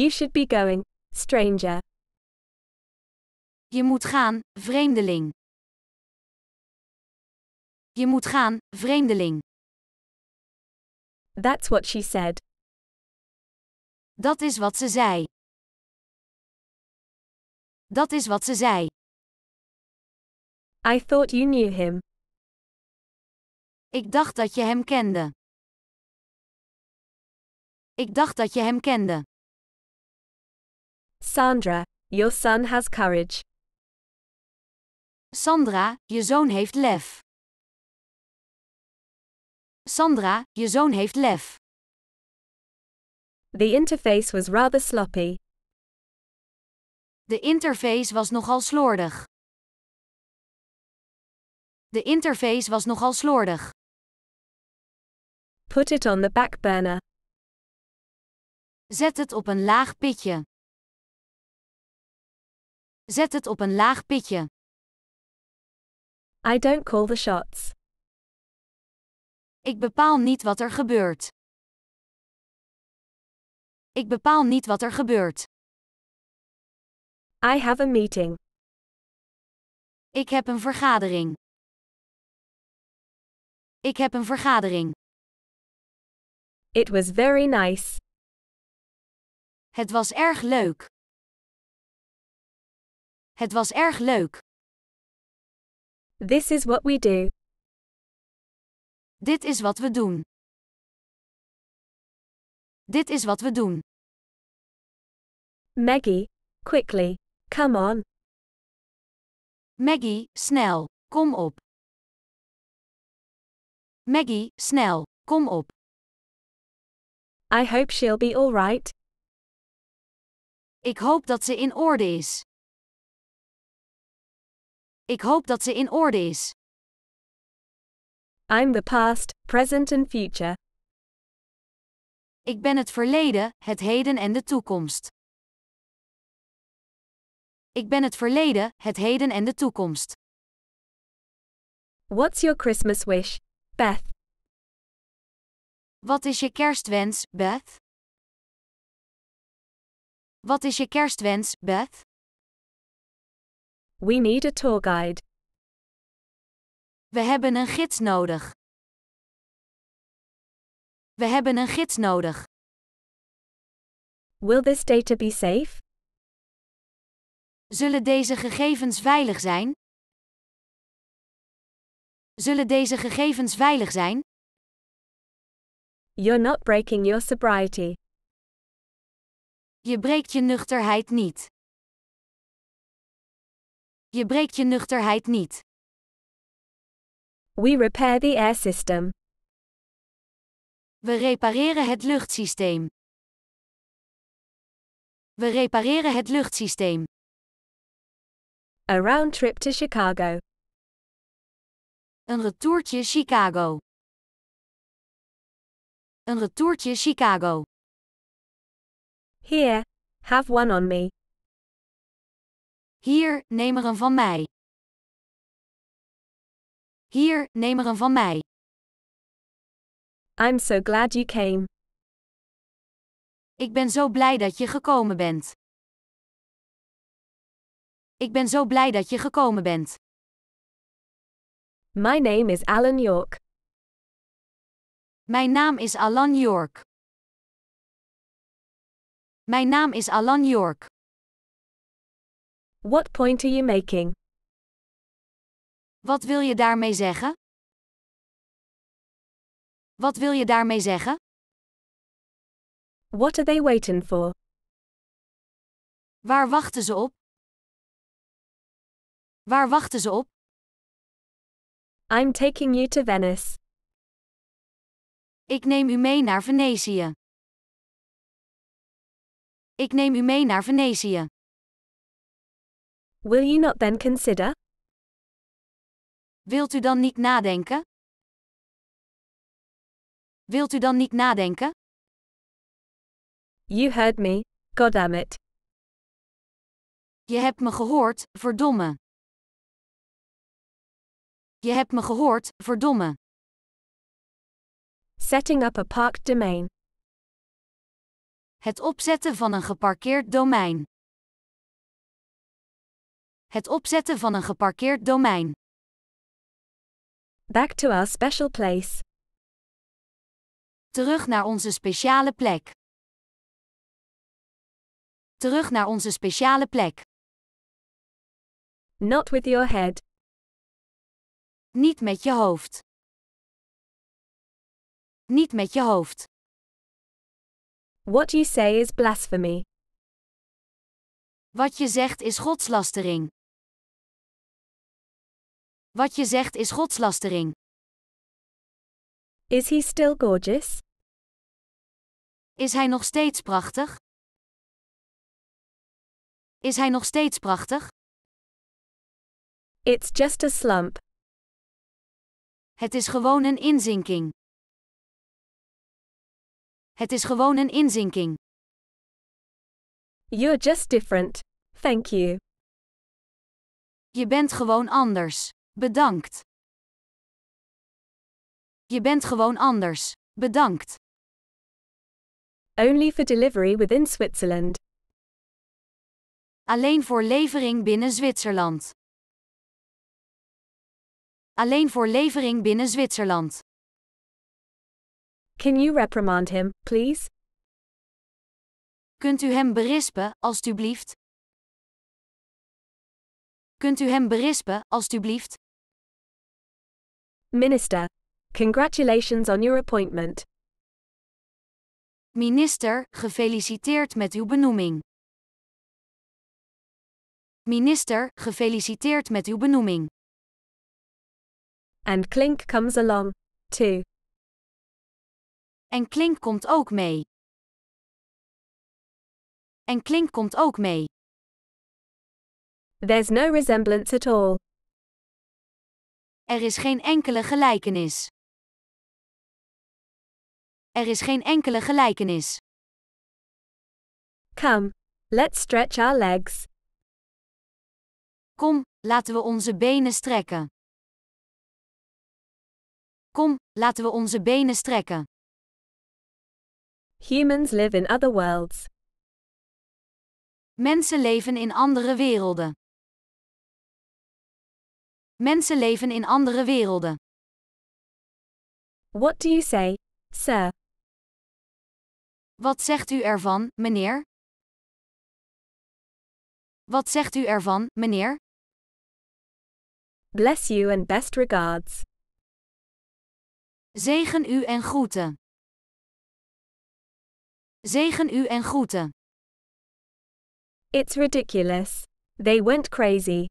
You should be going, stranger. Je moet gaan, vreemdeling. Je moet gaan, vreemdeling. That's what she said. Dat is wat ze zei. Dat is wat ze zei. I thought you knew him. Ik dacht dat je hem kende. Ik dacht dat je hem kende. Sandra, your son has courage. Sandra, je zoon heeft lef. Sandra, je zoon heeft lef. The interface was rather sloppy. De interface was nogal slordig. De interface was nogal slordig. Put it on the back burner. Zet het op een laag pitje. Zet het op een laag pitje. I don't call the shots. Ik bepaal niet wat er gebeurt. Ik bepaal niet wat er gebeurt. I have a meeting. Ik heb een vergadering. Ik heb een vergadering. It was very nice. Het was erg leuk. Het was erg leuk. This is what we do. Dit is wat we doen. Dit is wat we doen. Maggie, quickly, come on. Maggie, snel, kom op. Maggie, snel, kom op. I hope she'll be right. Ik hoop dat ze in orde is. Ik hoop dat ze in orde is. I'm the past, present and future. Ik ben het verleden, het heden en de toekomst. Ik ben het verleden, het heden en de toekomst. What's your Christmas wish, Beth? Wat is je kerstwens, Beth? Wat is je kerstwens, Beth? We need a tour guide. We hebben een gids nodig. We hebben een gids nodig. Will this data be safe? Zullen deze gegevens veilig zijn? Zullen deze gegevens veilig zijn? You're not breaking your sobriety. Je breekt je nuchterheid niet. Je breekt je nuchterheid niet. We repair the air system. We repareren het luchtsysteem. We repareren het luchtsysteem. A round trip to Chicago. Een retourtje Chicago. Een retourtje Chicago. Here, have one on me. Hier, neem er een van mij. Hier, neem er een van mij. I'm so glad you came. Ik ben zo blij dat je gekomen bent. Ik ben zo blij dat je gekomen bent. My name is Alan York. Mijn naam is Alan York. Mijn naam is Alan York. What point are you making? Wat wil je daarmee zeggen? Wat wil je daarmee zeggen? What are they waiting for? Waar wachten ze op? Waar wachten ze op? I'm taking you to Venice. Ik neem u mee naar Venetië. Ik neem u mee naar Venetië. Will you not then consider? Wilt u dan niet nadenken? Wilt u dan niet nadenken? You heard me, goddammit. Je hebt me gehoord, verdomme. Je hebt me gehoord, verdomme. Setting up a parked domain. Het opzetten van een geparkeerd domein het opzetten van een geparkeerd domein. Back to our special place. Terug naar onze speciale plek. Terug naar onze speciale plek. Not with your head. Niet met je hoofd. Niet met je hoofd. What you say is blasphemy. Wat je zegt is godslastering. Wat je zegt is godslastering. Is he still gorgeous? Is hij nog steeds prachtig? Is hij nog steeds prachtig? It's just a slump. Het is gewoon een inzinking. Het is gewoon een inzinking. You're just different. Thank you. Je bent gewoon anders. Bedankt. Je bent gewoon anders. Bedankt. Only for delivery within Switzerland. Alleen voor levering binnen Zwitserland. Alleen voor levering binnen Zwitserland. Can you reprimand him, please? Kunt u hem berispen, alstublieft? Kunt u hem berispen, alstublieft? Minister. Congratulations on your appointment. Minister, gefeliciteerd met uw benoeming. Minister, gefeliciteerd met uw benoeming. And Klink comes along, too. En Klink komt ook mee. En Klink komt ook mee. There's no resemblance at all. Er is geen enkele gelijkenis. Er is geen enkele gelijkenis. Come, let's stretch our legs. Kom, laten we onze benen strekken. Kom, laten we onze benen strekken. Humans live in other worlds. Mensen leven in andere werelden. Mensen leven in andere werelden. What do you say, sir? Wat zegt u ervan, meneer? Wat zegt u ervan, meneer? Bless you and best regards. Zegen u en groeten. Zegen u en groeten. It's ridiculous. They went crazy.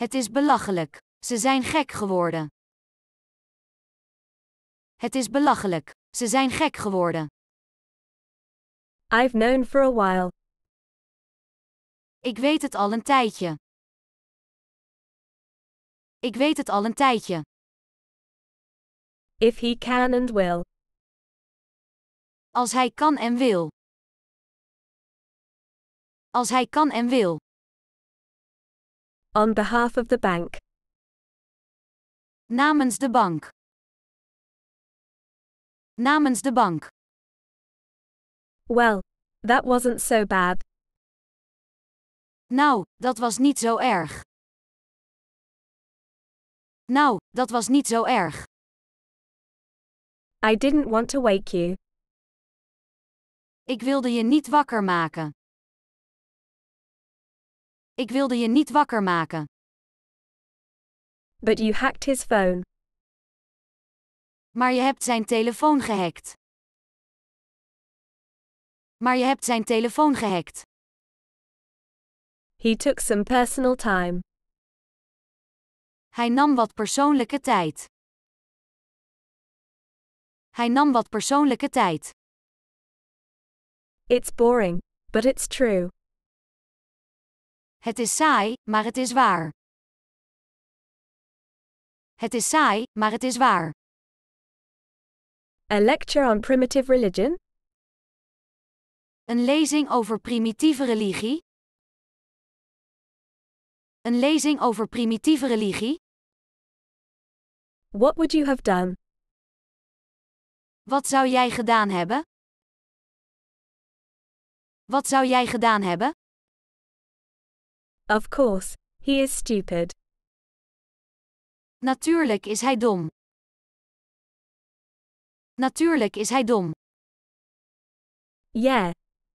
Het is belachelijk. Ze zijn gek geworden. Het is belachelijk. Ze zijn gek geworden. I've known for a while. Ik weet het al een tijdje. Ik weet het al een tijdje. If he can and will. Als hij kan en wil. Als hij kan en wil. On behalf of the bank. Namens de bank. Namens de bank. Well, that wasn't so bad. Nou, dat was niet zo erg. Nou, dat was niet zo erg. I didn't want to wake you. Ik wilde je niet wakker maken. Ik wilde je niet wakker maken. But you hacked his phone. Maar je hebt zijn telefoon gehackt. Maar je hebt zijn telefoon gehackt. He took some personal time. Hij nam wat persoonlijke tijd. Hij nam wat persoonlijke tijd. It's boring, but it's true. Het is saai, maar het is waar. Het is saai, maar het is waar. A lecture on primitive religion? Een lezing over primitieve religie? Een lezing over primitieve religie? What would you have done? Wat zou jij gedaan hebben? Wat zou jij gedaan hebben? Of course, he is stupid. Natuurlijk is hij dom. Natuurlijk is hij dom. Yeah,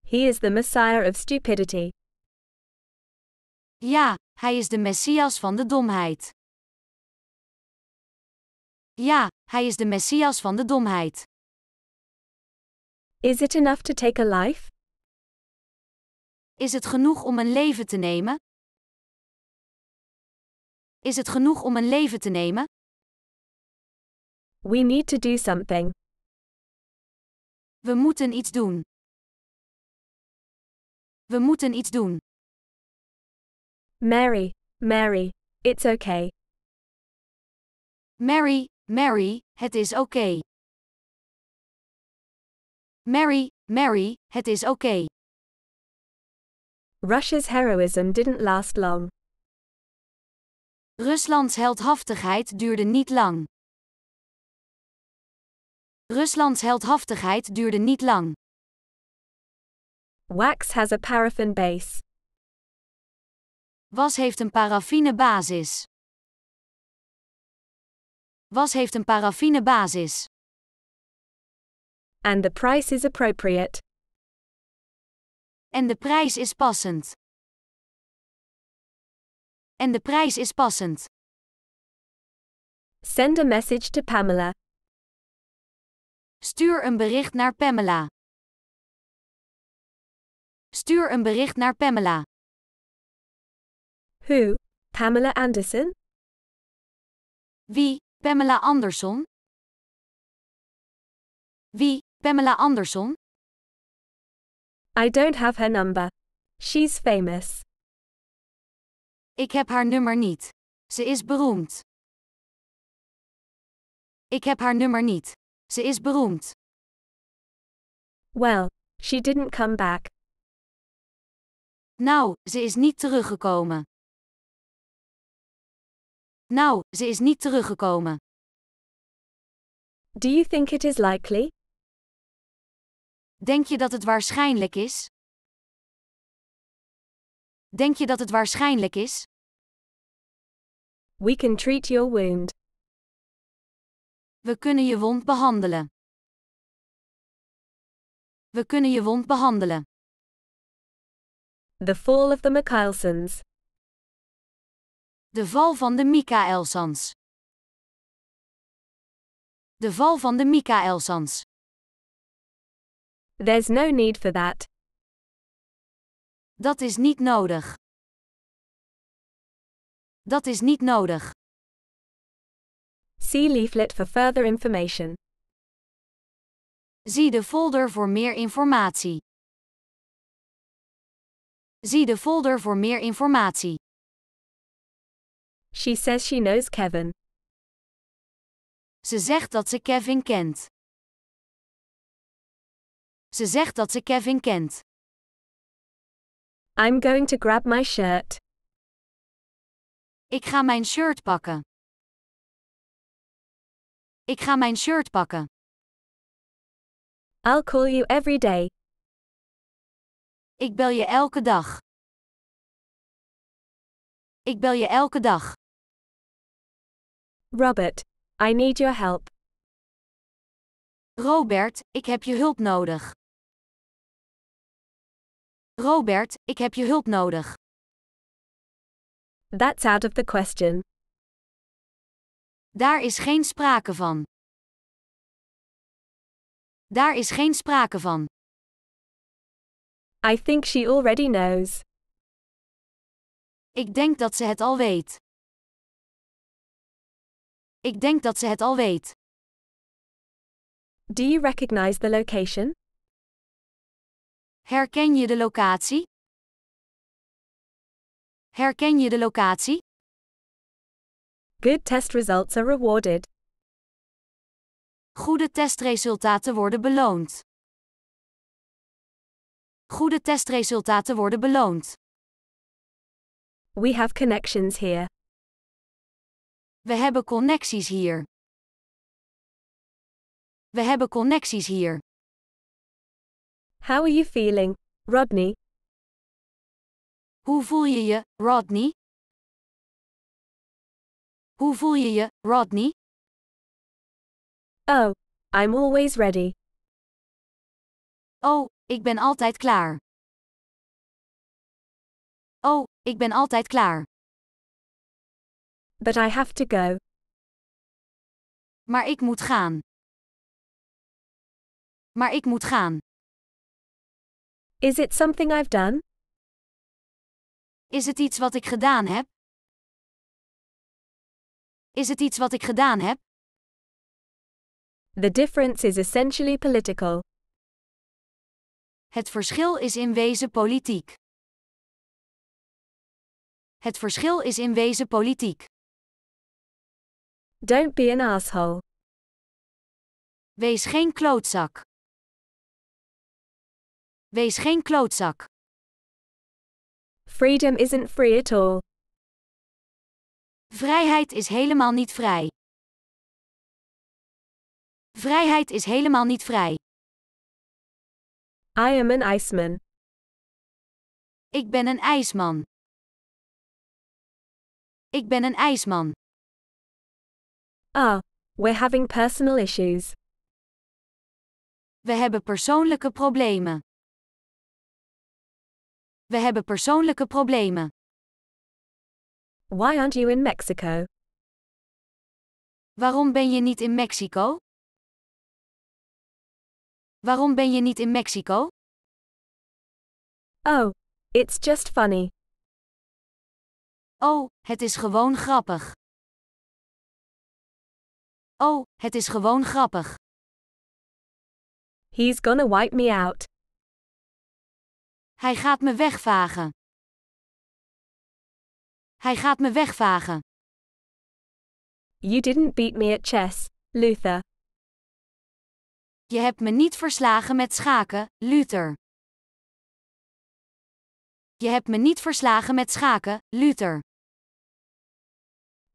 he is the Messiah of stupidity. Ja, hij is de Messias van de domheid. Ja, hij is de Messias van de domheid. Is it enough to take a life? Is het genoeg om een leven te nemen? Is het genoeg om een leven te nemen? We need to do something. We moeten iets doen. We moeten iets doen. Mary, Mary, it's okay. Mary, Mary, het is oké. Okay. Mary, Mary, het is oké. Okay. Russia's heroism didn't last long. Ruslands heldhaftigheid duurde niet lang. Ruslands heldhaftigheid duurde niet lang. Wax has a paraffin base. Was heeft een paraffine basis. Was heeft een paraffine basis. And the price is appropriate. En de prijs is passend. En de prijs is passend. Send a message to Pamela. Stuur een bericht naar Pamela. Stuur een bericht naar Pamela. Who? Pamela Anderson? Wie? Pamela Anderson? Wie? Pamela Anderson? I don't have her number. She's famous. Ik heb haar nummer niet. Ze is beroemd. Ik heb haar nummer niet. Ze is beroemd. Well, she didn't come back. Nou, ze is niet teruggekomen. Nou, ze is niet teruggekomen. Do you think it is likely? Denk je dat het waarschijnlijk is? Denk je dat het waarschijnlijk is? We can treat your wound. We kunnen je wond behandelen. We kunnen je wond behandelen. The fall of the Michaelsons. De val van de Mikaelsons. De val van de Mikaelsons. There's no need for that. Dat is niet nodig. Dat is niet nodig. See leaflet for further information. Zie de folder voor meer informatie. Zie de folder voor meer informatie. She says she knows Kevin. Ze zegt dat ze Kevin kent. Ze zegt dat ze Kevin kent. I'm going to grab my shirt. Ik ga mijn shirt pakken. Ik ga mijn shirt pakken. I'll call you every day. Ik bel je elke dag. Ik bel je elke dag. Robert, I need your help. Robert, ik heb je hulp nodig. Robert, ik heb je hulp nodig. That's out of the question. Daar is geen sprake van. Daar is geen sprake van. I think she already knows. Ik denk dat ze het al weet. Ik denk dat ze het al weet. Do you recognize the location? Herken je de locatie? Herken je de locatie? Good test results are rewarded. Goede testresultaten worden beloond. Goede testresultaten worden beloond. We have connections here. We hebben connecties hier. We hebben connecties hier. How are you feeling, Rodney? Hoe voel je je, Rodney? Hoe voel je je, Rodney? Oh, I'm always ready. Oh, ik ben altijd klaar. Oh, ik ben altijd klaar. But I have to go. Maar ik moet gaan. Maar ik moet gaan. Is it something I've done? Is het iets wat ik gedaan heb? Is het iets wat ik gedaan heb? The difference is essentially political. Het verschil is in wezen politiek. Het verschil is in wezen politiek. Don't be an asshole. Wees geen klootzak. Wees geen klootzak. Freedom isn't free at all. Vrijheid is helemaal niet vrij. Vrijheid is helemaal niet vrij. I am an iceman. Ik ben een ijsman. Ik ben een ijsman. Ah, we're having personal issues. We hebben persoonlijke problemen. We hebben persoonlijke problemen. Why aren't you in Mexico? Waarom ben je niet in Mexico? Waarom ben je niet in Mexico? Oh, it's just funny. Oh, het is gewoon grappig. Oh, het is gewoon grappig. He's gonna wipe me out. Hij gaat me wegvagen. Hij gaat me wegvagen. You didn't beat me at chess, Luther. Je hebt me niet verslagen met schaken, Luther. Je hebt me niet verslagen met schaken, Luther.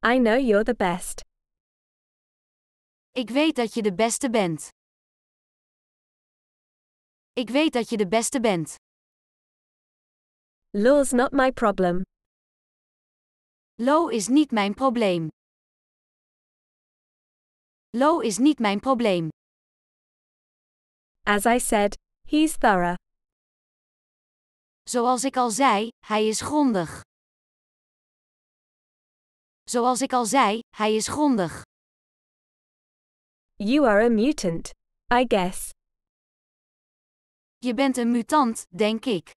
I know you're the best. Ik weet dat je de beste bent. Ik weet dat je de beste bent. Law's not my problem. Law is niet mijn probleem. Law is niet mijn probleem. As I said, he's thorough. Zoals ik al zei, hij is grondig. Zoals ik al zei, hij is grondig. You are a mutant, I guess. Je bent een mutant, denk ik.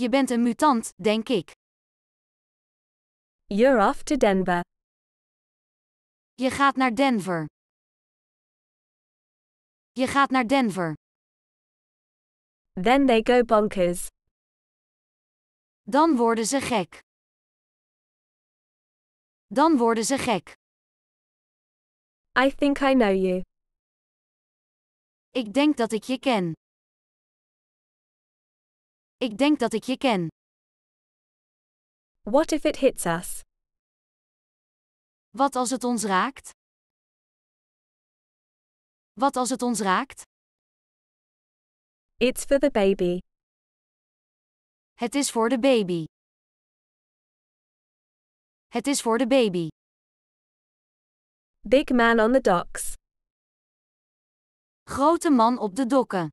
Je bent een mutant, denk ik. You're off to Denver. Je gaat naar Denver. Je gaat naar Denver. Then they go bonkers. Dan worden ze gek. Dan worden ze gek. I think I know you. Ik denk dat ik je ken. Ik denk dat ik je ken. What if it hits us? Wat als het ons raakt? Wat als het ons raakt? It's for the baby. Het is voor de baby. Het is voor de baby. Big man on the docks. Grote man op de dokken.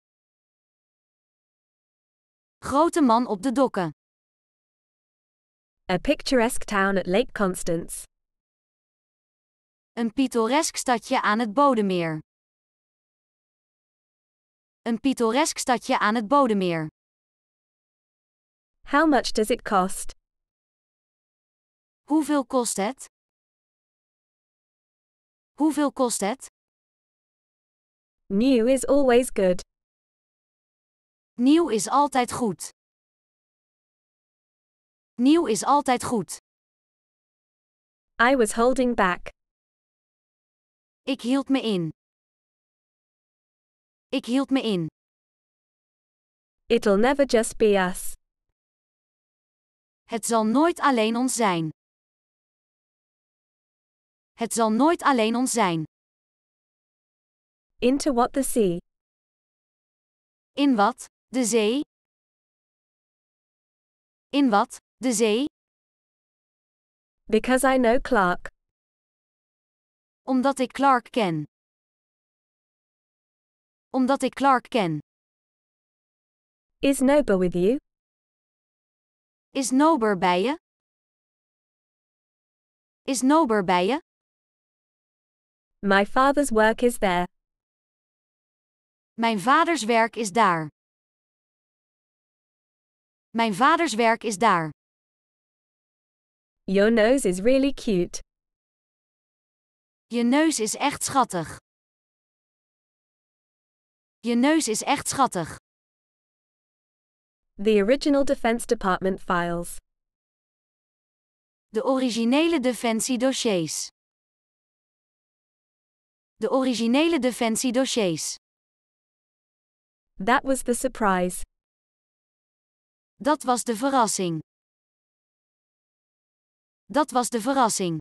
Grote man op de dokken. A picturesque town at Lake Constance. Een pittoresk stadje aan het Bodemeer. Een pittoresk stadje aan het Bodemeer. How much does it cost? Hoeveel kost het? Hoeveel kost het? New is always good. Nieuw is altijd goed. Nieuw is altijd goed. I was holding back. Ik hield me in. Ik hield me in. It'll never just be us. Het zal nooit alleen ons zijn. Het zal nooit alleen ons zijn. Into what the sea. In wat? De zee. In wat? De zee. Because I know Clark. Omdat ik Clark ken. Omdat ik Clark ken. Is Nober with you? Is Nober bij je? Is Nober bij je? My father's work is there. Mijn vaders werk is daar. Mijn vaders werk is daar. Your nose is really cute. Je neus is echt schattig. Je neus is echt schattig. The original Defense Department files. De originele defensiedossiers. De originele defensiedossiers. That was the surprise. Dat was de verrassing. Dat was de verrassing.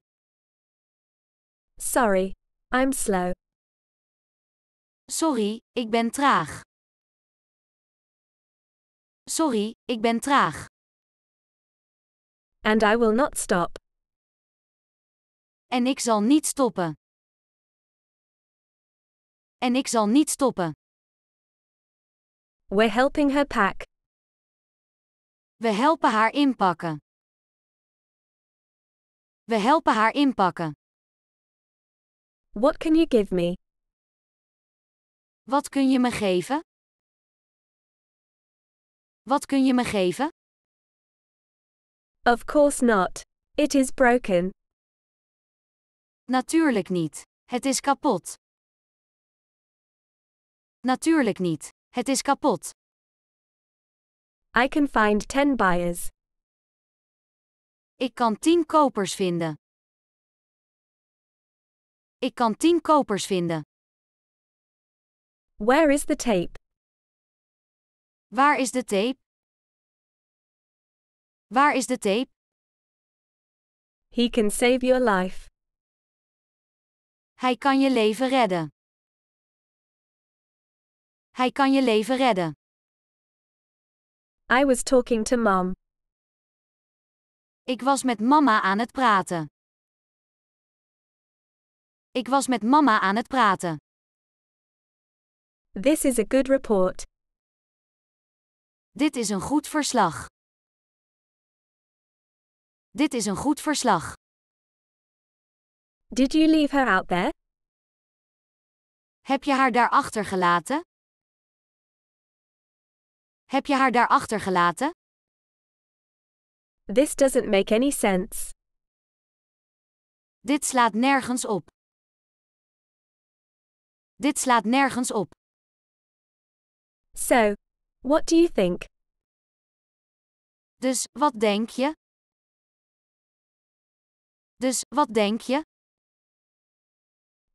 Sorry, I'm slow. Sorry, ik ben traag. Sorry, ik ben traag. And I will not stop. En ik zal niet stoppen. En ik zal niet stoppen. We're helping her pack. We helpen haar inpakken. We helpen haar inpakken. What can you give me? Wat kun je me geven? Wat kun je me geven? Of course not. It is broken. Natuurlijk niet. Het is kapot. Natuurlijk niet. Het is kapot. I can find 10 buyers. Ik kan 10 kopers vinden. Ik kan 10 kopers vinden. Where is the tape? Waar is de tape? Waar is de tape? He can save your life. Hij kan je leven redden. Hij kan je leven redden. I was talking to mom. Ik was met mama aan het praten. Ik was met mama aan het praten. This is a good report. Dit is een goed verslag. Dit is een goed verslag. Did you leave her out there? Heb je haar daarachter gelaten? Heb je haar daar achtergelaten? This doesn't make any sense. Dit slaat nergens op. Dit slaat nergens op. So, what do you think? Dus, wat denk je? Dus, wat denk je?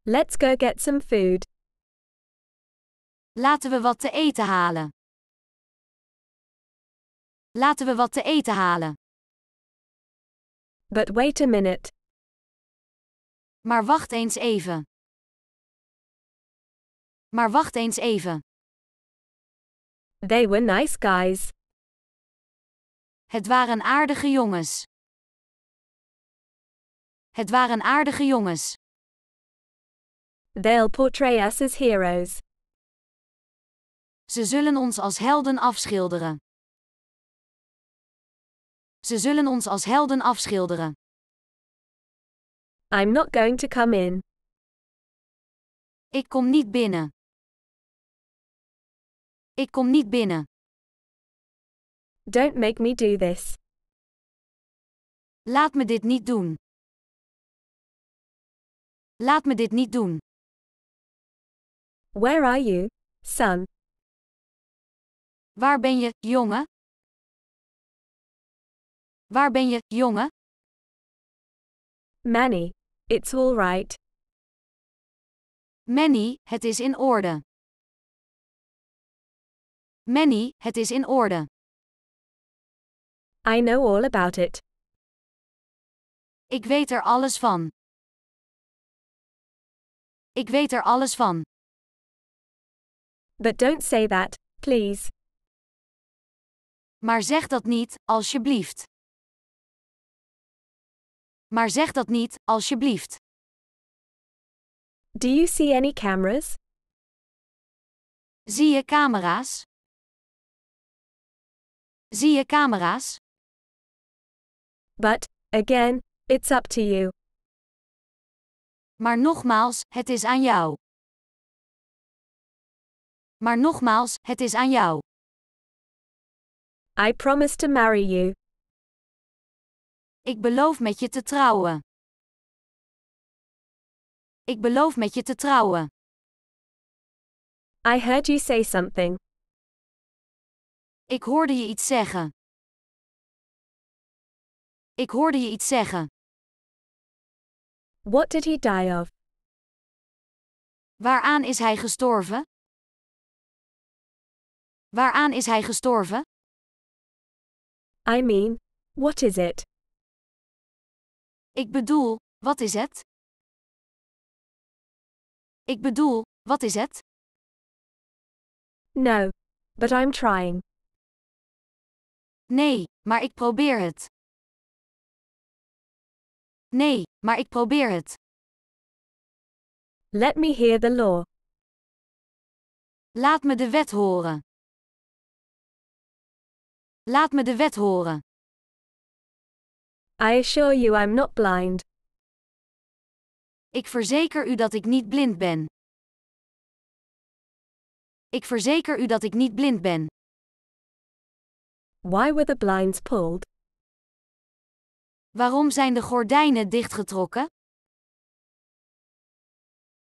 Let's go get some food. Laten we wat te eten halen. Laten we wat te eten halen. But wait a minute. Maar wacht eens even. Maar wacht eens even. They were nice guys. Het waren aardige jongens. Het waren aardige jongens. They'll portray us as heroes. Ze zullen ons als helden afschilderen. Ze zullen ons als helden afschilderen. I'm not going to come in. Ik kom niet binnen. Ik kom niet binnen. Don't make me do this. Laat me dit niet doen. Laat me dit niet doen. Where are you, son? Waar ben je, jongen? Waar ben je, jongen? Manny, it's all right. Manny, het is in orde. Manny, het is in orde. I know all about it. Ik weet er alles van. Ik weet er alles van. But don't say that, please. Maar zeg dat niet, alsjeblieft. Maar zeg dat niet, alsjeblieft. Do you see any cameras? Zie je camera's? Zie je camera's? But, again, it's up to you. Maar nogmaals, het is aan jou. Maar nogmaals, het is aan jou. I promise to marry you. Ik beloof met je te trouwen. Ik beloof met je te trouwen. I heard you say something. Ik hoorde je iets zeggen. Ik hoorde je iets zeggen. What did he die of? Waaraan is hij gestorven? Waaraan is hij gestorven? I mean, what is it? Ik bedoel, wat is het? Ik bedoel, wat is het? No, but I'm trying. Nee, maar ik probeer het. Nee, maar ik probeer het. Let me hear the law. Laat me de wet horen. Laat me de wet horen. I assure you I'm not blind. Ik verzeker u dat ik niet blind ben. Ik verzeker u dat ik niet blind ben. Why were the blinds pulled? Waarom zijn de gordijnen dichtgetrokken?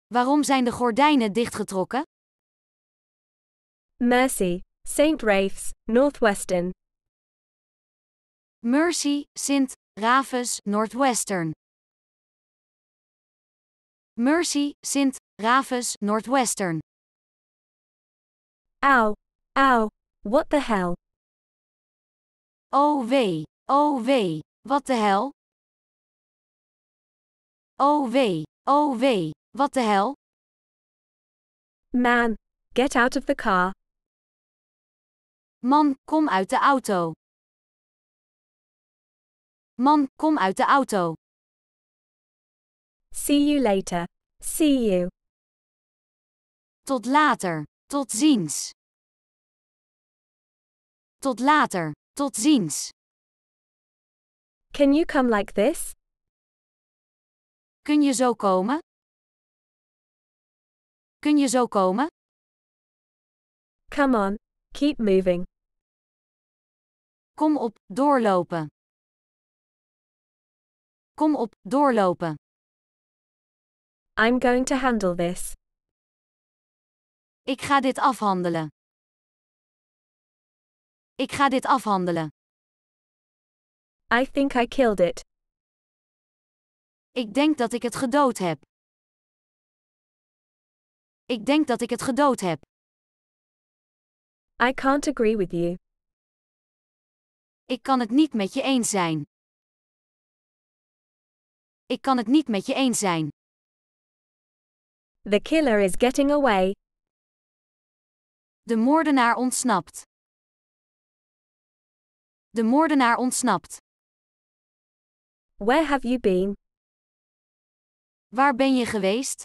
Waarom zijn de gordijnen dichtgetrokken? Mercy, St. Rafe's, Northwestern. Mercy, St. Ravus Northwestern. Mercy, Sint, Ravens Northwestern. Ow, ow, what the hell? Oh wee, oh wee, wat de hel? Oh wee, oh wee, wat de hel? Man, get out of the car. Man, kom uit de auto. Man, kom uit de auto. See you later. See you. Tot later. Tot ziens. Tot later. Tot ziens. Can you come like this? Kun je zo komen? Kun je zo komen? Come on, keep moving. Kom op, doorlopen. Kom op, doorlopen. I'm going to handle this. Ik ga dit afhandelen. Ik ga dit afhandelen. I think I killed it. Ik denk dat ik het gedood heb. Ik denk dat ik het gedood heb. I can't agree with you. Ik kan het niet met je eens zijn. Ik kan het niet met je eens zijn. The killer is getting away. De moordenaar ontsnapt. De moordenaar ontsnapt. Where have you been? Waar ben je geweest?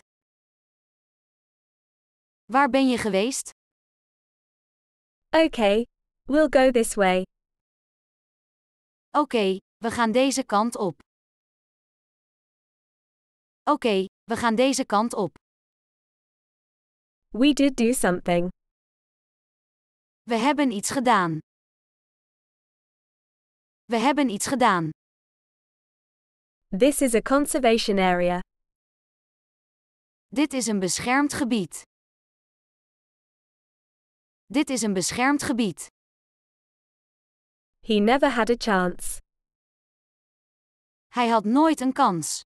Waar ben je geweest? Okay, we'll go this way. Oké, okay, we gaan deze kant op. Oké, we gaan deze kant op. We did do something. We hebben iets gedaan. We hebben iets gedaan. This is a conservation area. Dit is een beschermd gebied. Dit is een beschermd gebied. He never had a chance. Hij had nooit een kans.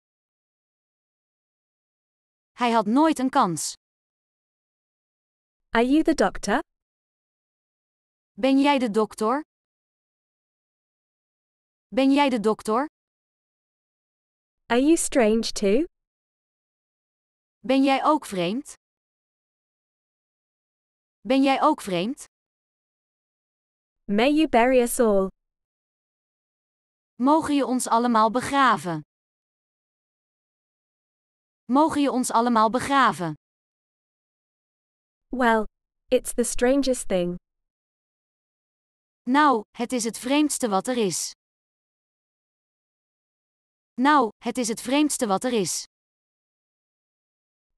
Hij had nooit een kans. Are you the doctor? Ben jij de dokter? Ben jij de dokter? Are you strange too? Ben jij ook vreemd? Ben jij ook vreemd? May you bury us all. Mogen je ons allemaal begraven? mogen je ons allemaal begraven. Well, it's the strangest thing. Nou, het is het vreemdste wat er is. Nou, het is het vreemdste wat er is.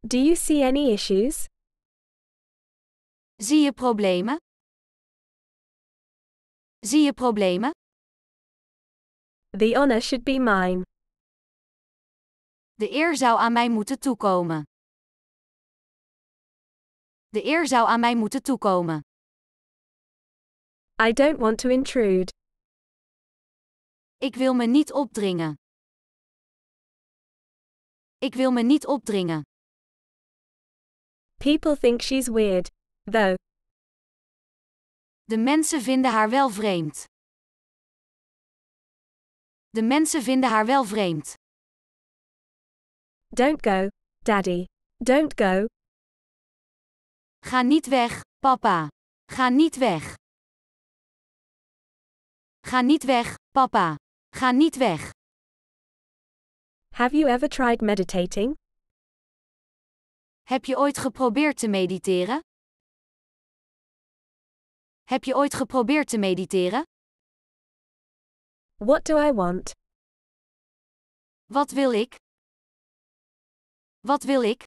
Do you see any issues? Zie je problemen? Zie je problemen? The honor should be mine. De eer zou aan mij moeten toekomen. De eer zou aan mij moeten toekomen. I don't want to intrude. Ik wil me niet opdringen. Ik wil me niet opdringen. People think she's weird, though. De mensen vinden haar wel vreemd. De mensen vinden haar wel vreemd. Don't go, daddy. Don't go. Ga niet weg, papa. Ga niet weg. Ga niet weg, papa. Ga niet weg. Have you ever tried meditating? Heb je ooit geprobeerd te mediteren? Heb je ooit geprobeerd te mediteren? What do I want? Wat wil ik? Wat wil ik?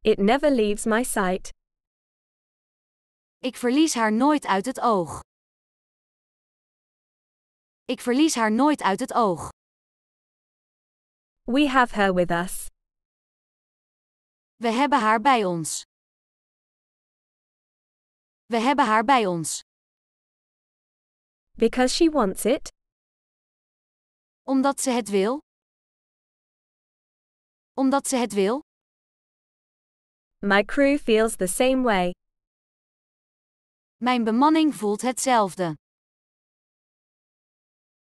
It never leaves my sight. Ik verlies haar nooit uit het oog. Ik verlies haar nooit uit het oog. We have her with us. We hebben haar bij ons. We hebben haar bij ons. Because she wants it. Omdat ze het wil omdat ze het wil? My crew feels the same way. Mijn bemanning voelt hetzelfde.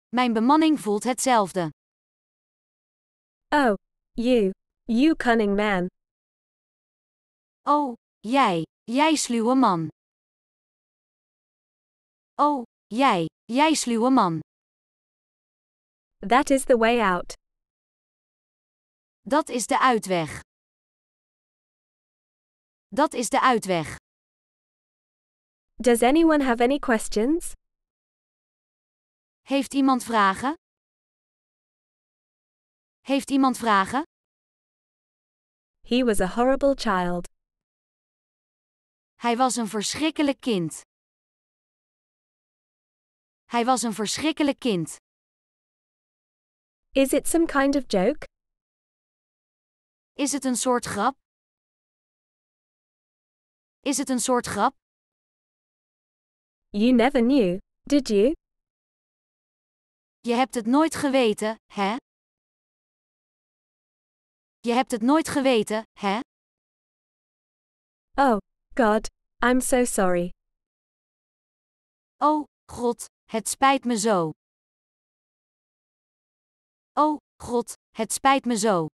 Mijn bemanning voelt hetzelfde. Oh, you, you cunning man. Oh, jij, jij sluwe man. Oh, jij, jij sluwe man. That is the way out. Dat is de uitweg. Dat is de uitweg. Does anyone have any questions? Heeft iemand vragen? Heeft iemand vragen? He was a horrible child. Hij was een verschrikkelijk kind. Hij was een verschrikkelijk kind. Is it some kind of joke? Is het een soort grap? Is het een soort grap? You never knew, did you? Je hebt het nooit geweten, hè? Je hebt het nooit geweten, hè? Oh, God, I'm so sorry. Oh, God, het spijt me zo. Oh, God, het spijt me zo.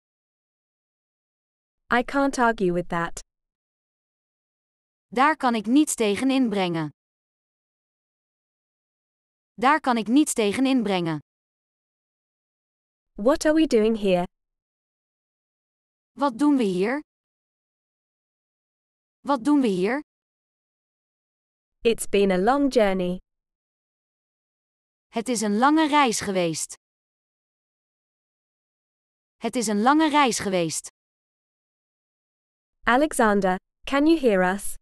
I can't argue with that. Daar kan ik niets tegen inbrengen. Daar kan ik niets tegen inbrengen. What are we doing here? Wat doen we hier? Wat doen we hier? It's been a long journey. Het is een lange reis geweest. Het is een lange reis geweest. Alexander, can you hear us?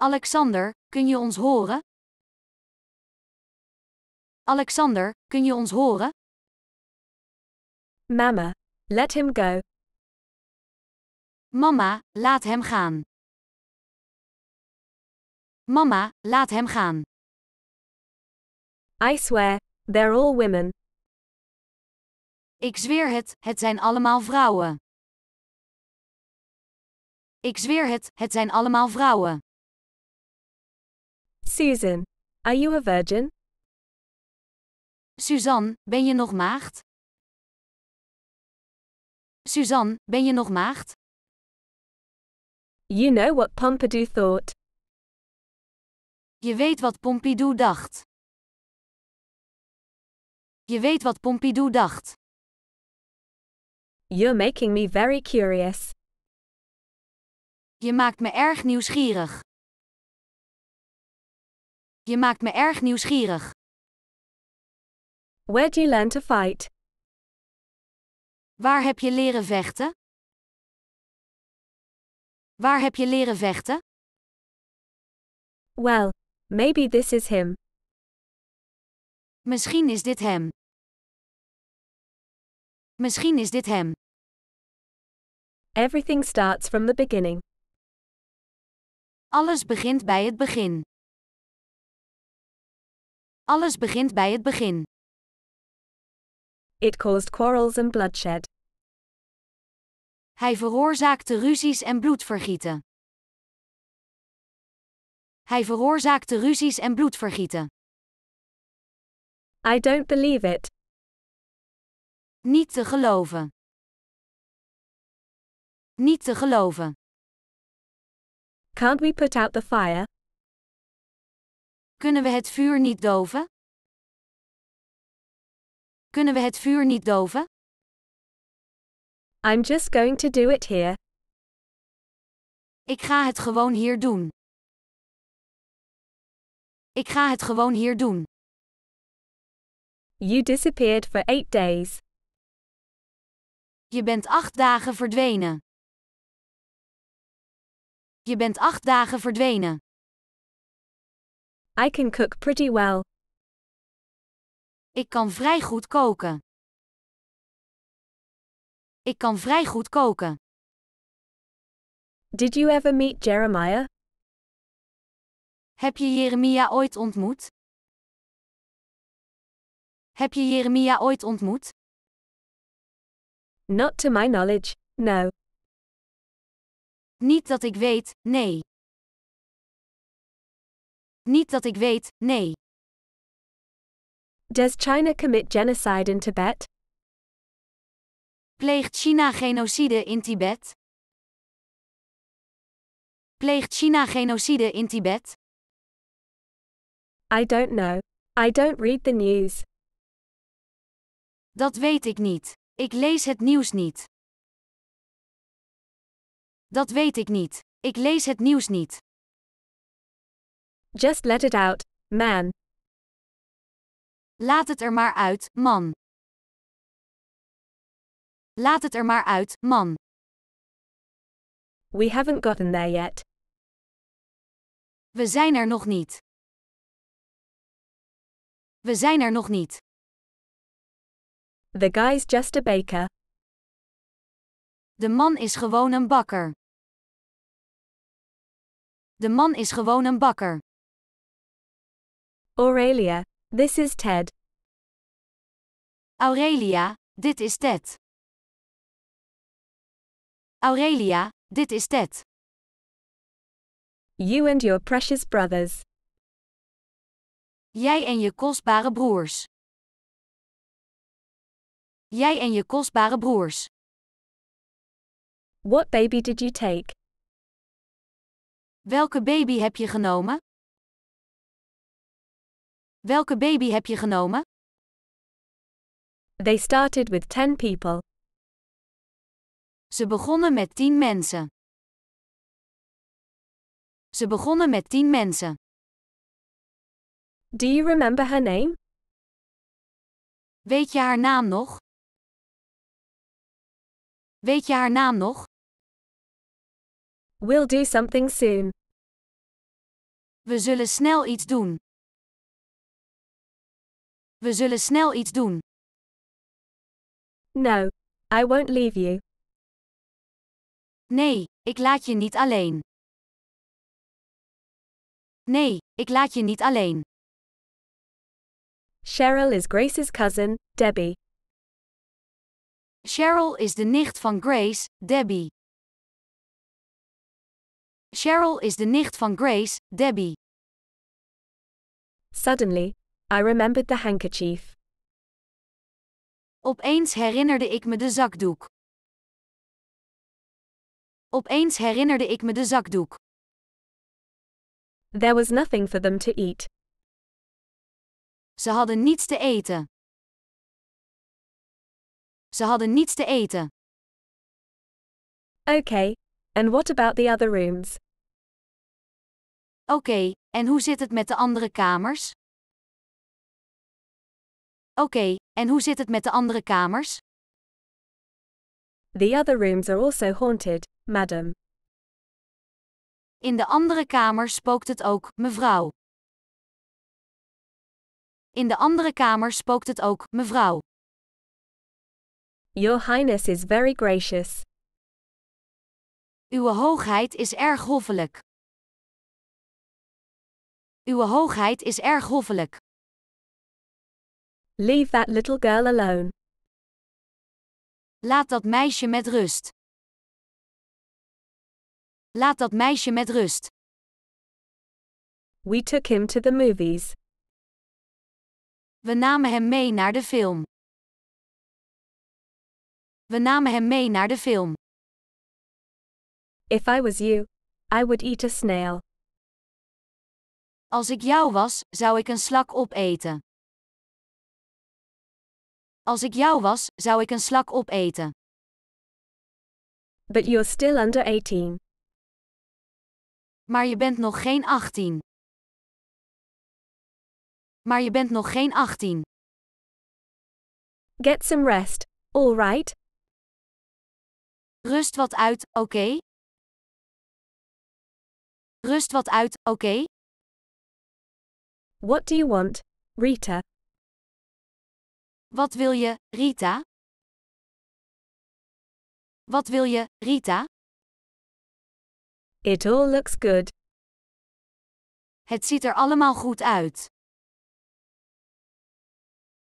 Alexander, kun je ons horen? Alexander, kun je ons horen? Mama, let him go. Mama, laat hem gaan. Mama, laat hem gaan. I swear, they're all women. Ik zweer het, het zijn allemaal vrouwen. Ik zweer het, het zijn allemaal vrouwen. Susan, are you a virgin? Suzanne, ben je nog maagd? Suzanne, ben je nog maagd? You know what Pompidou thought. Je weet wat Pompidou dacht. Je weet wat Pompidou dacht. You're making me very curious. Je maakt me erg nieuwsgierig. Je maakt me erg nieuwsgierig. did you learn to fight? Waar heb je leren vechten? Waar heb je leren vechten? Well, maybe this is him. Misschien is dit hem. Misschien is dit hem. Everything starts from the beginning. Alles begint bij het begin. Alles begint bij het begin. It caused quarrels and bloodshed. Hij veroorzaakte ruzies en bloedvergieten. Hij veroorzaakte ruzies en bloedvergieten. I don't believe it. Niet te geloven. Niet te geloven. Can't we put out the fire? Kunnen we het vuur niet doven? Kunnen we het vuur niet doven? I'm just going to do it here. Ik ga het gewoon hier doen. Ik ga het gewoon hier doen. You disappeared for eight days. Je bent acht dagen verdwenen. Je bent acht dagen verdwenen. I can cook pretty well. Ik kan vrij goed koken. Ik kan vrij goed koken. Did you ever meet Jeremiah? Heb je Jeremia ooit ontmoet? Heb je Jeremia ooit ontmoet? Not to my knowledge, no. Niet dat ik weet, nee. Niet dat ik weet, nee. Does China commit genocide in Tibet? Pleegt China genocide in Tibet? Pleegt China genocide in Tibet? I don't know. I don't read the news. Dat weet ik niet. Ik lees het nieuws niet. Dat weet ik niet. Ik lees het nieuws niet. Just let it out, man. Laat het er maar uit, man. Laat het er maar uit, man. We haven't gotten there yet. We zijn er nog niet. We zijn er nog niet. The guy's just a baker. De man is gewoon een bakker. De man is gewoon een bakker. Aurelia, this is Ted. Aurelia, dit is Ted. Aurelia, dit is Ted. You and your precious brothers. Jij en je kostbare broers. Jij en je kostbare broers. What baby did you take? Welke baby heb je genomen? Welke baby heb je genomen? They started with 10 people. Ze begonnen met 10 mensen. Ze begonnen met 10 mensen. Do you remember her name? Weet je haar naam nog? Weet je haar naam nog? We'll do something soon. We zullen snel iets doen. We zullen snel iets doen. No, I won't leave you. Nee, ik laat je niet alleen. Nee, ik laat je niet alleen. Cheryl is Grace's cousin, Debbie. Cheryl is de nicht van Grace, Debbie. Cheryl is de nicht van Grace, Debbie. Suddenly, I remembered the handkerchief. Opeens herinnerde ik me de zakdoek. Opeens herinnerde ik me de zakdoek. There was nothing for them to eat. Ze hadden niets te eten. Ze hadden niets te eten. Okay, And what about the other rooms? Oké, en hoe zit het met de andere kamers? Oké, okay, en hoe zit het met de andere kamers? The other rooms are also haunted, madam. In de andere kamer spookt het ook, mevrouw. In de andere kamer spookt het ook, mevrouw. Your Highness is very gracious. Uwe hoogheid is erg hoffelijk. Uwe hoogheid is erg hoffelijk. Leave that little girl alone. Laat dat meisje met rust. Laat dat meisje met rust. We took him to the movies. We namen hem mee naar de film. We namen hem mee naar de film. If I was you, I would eat a snail. Als ik jou was, zou ik een slak opeten. Als ik jou was, zou ik een slak opeten. But you're still under 18. Maar je bent nog geen 18. Maar je bent nog geen 18. Get some rest, alright? Rust wat uit, oké? Okay? Rust wat uit, oké? What do you want, Rita? Wat wil je, Rita? Wat wil je, Rita? It all looks good. Het ziet er allemaal goed uit.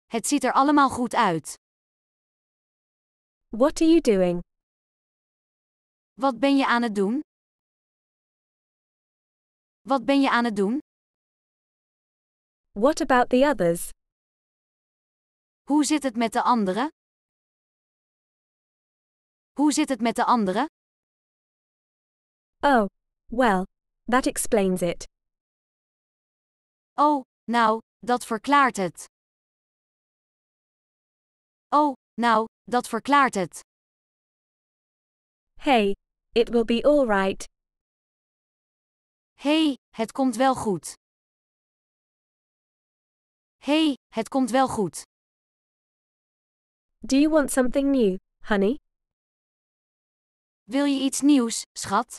Het ziet er allemaal goed uit. What are you doing? Wat ben je aan het doen? Wat ben je aan het doen? What about the others? Hoe zit het met de anderen? Hoe zit het met de anderen? Oh, well, that explains it. Oh, nou, dat verklaart het. Oh, nou, dat verklaart het. Hey, it will be right hey, het komt wel goed. hey, het komt wel goed. Do you want something new, honey? Wil je iets nieuws, schat?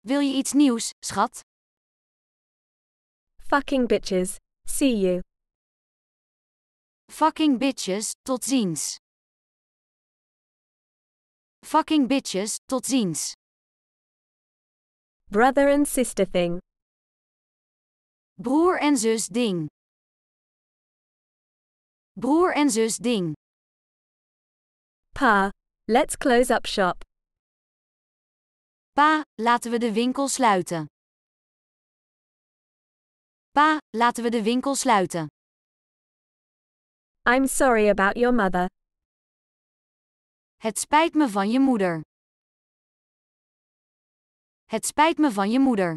Wil je iets nieuws, schat? Fucking bitches. See you. Fucking bitches, tot ziens. Fucking bitches, tot ziens. Brother and sister thing. Broer en zus ding. Broer en zus ding. Pa, let's close up shop. Pa, laten we de winkel sluiten. Pa, laten we de winkel sluiten. I'm sorry about your mother. Het spijt me van je moeder. Het spijt me van je moeder.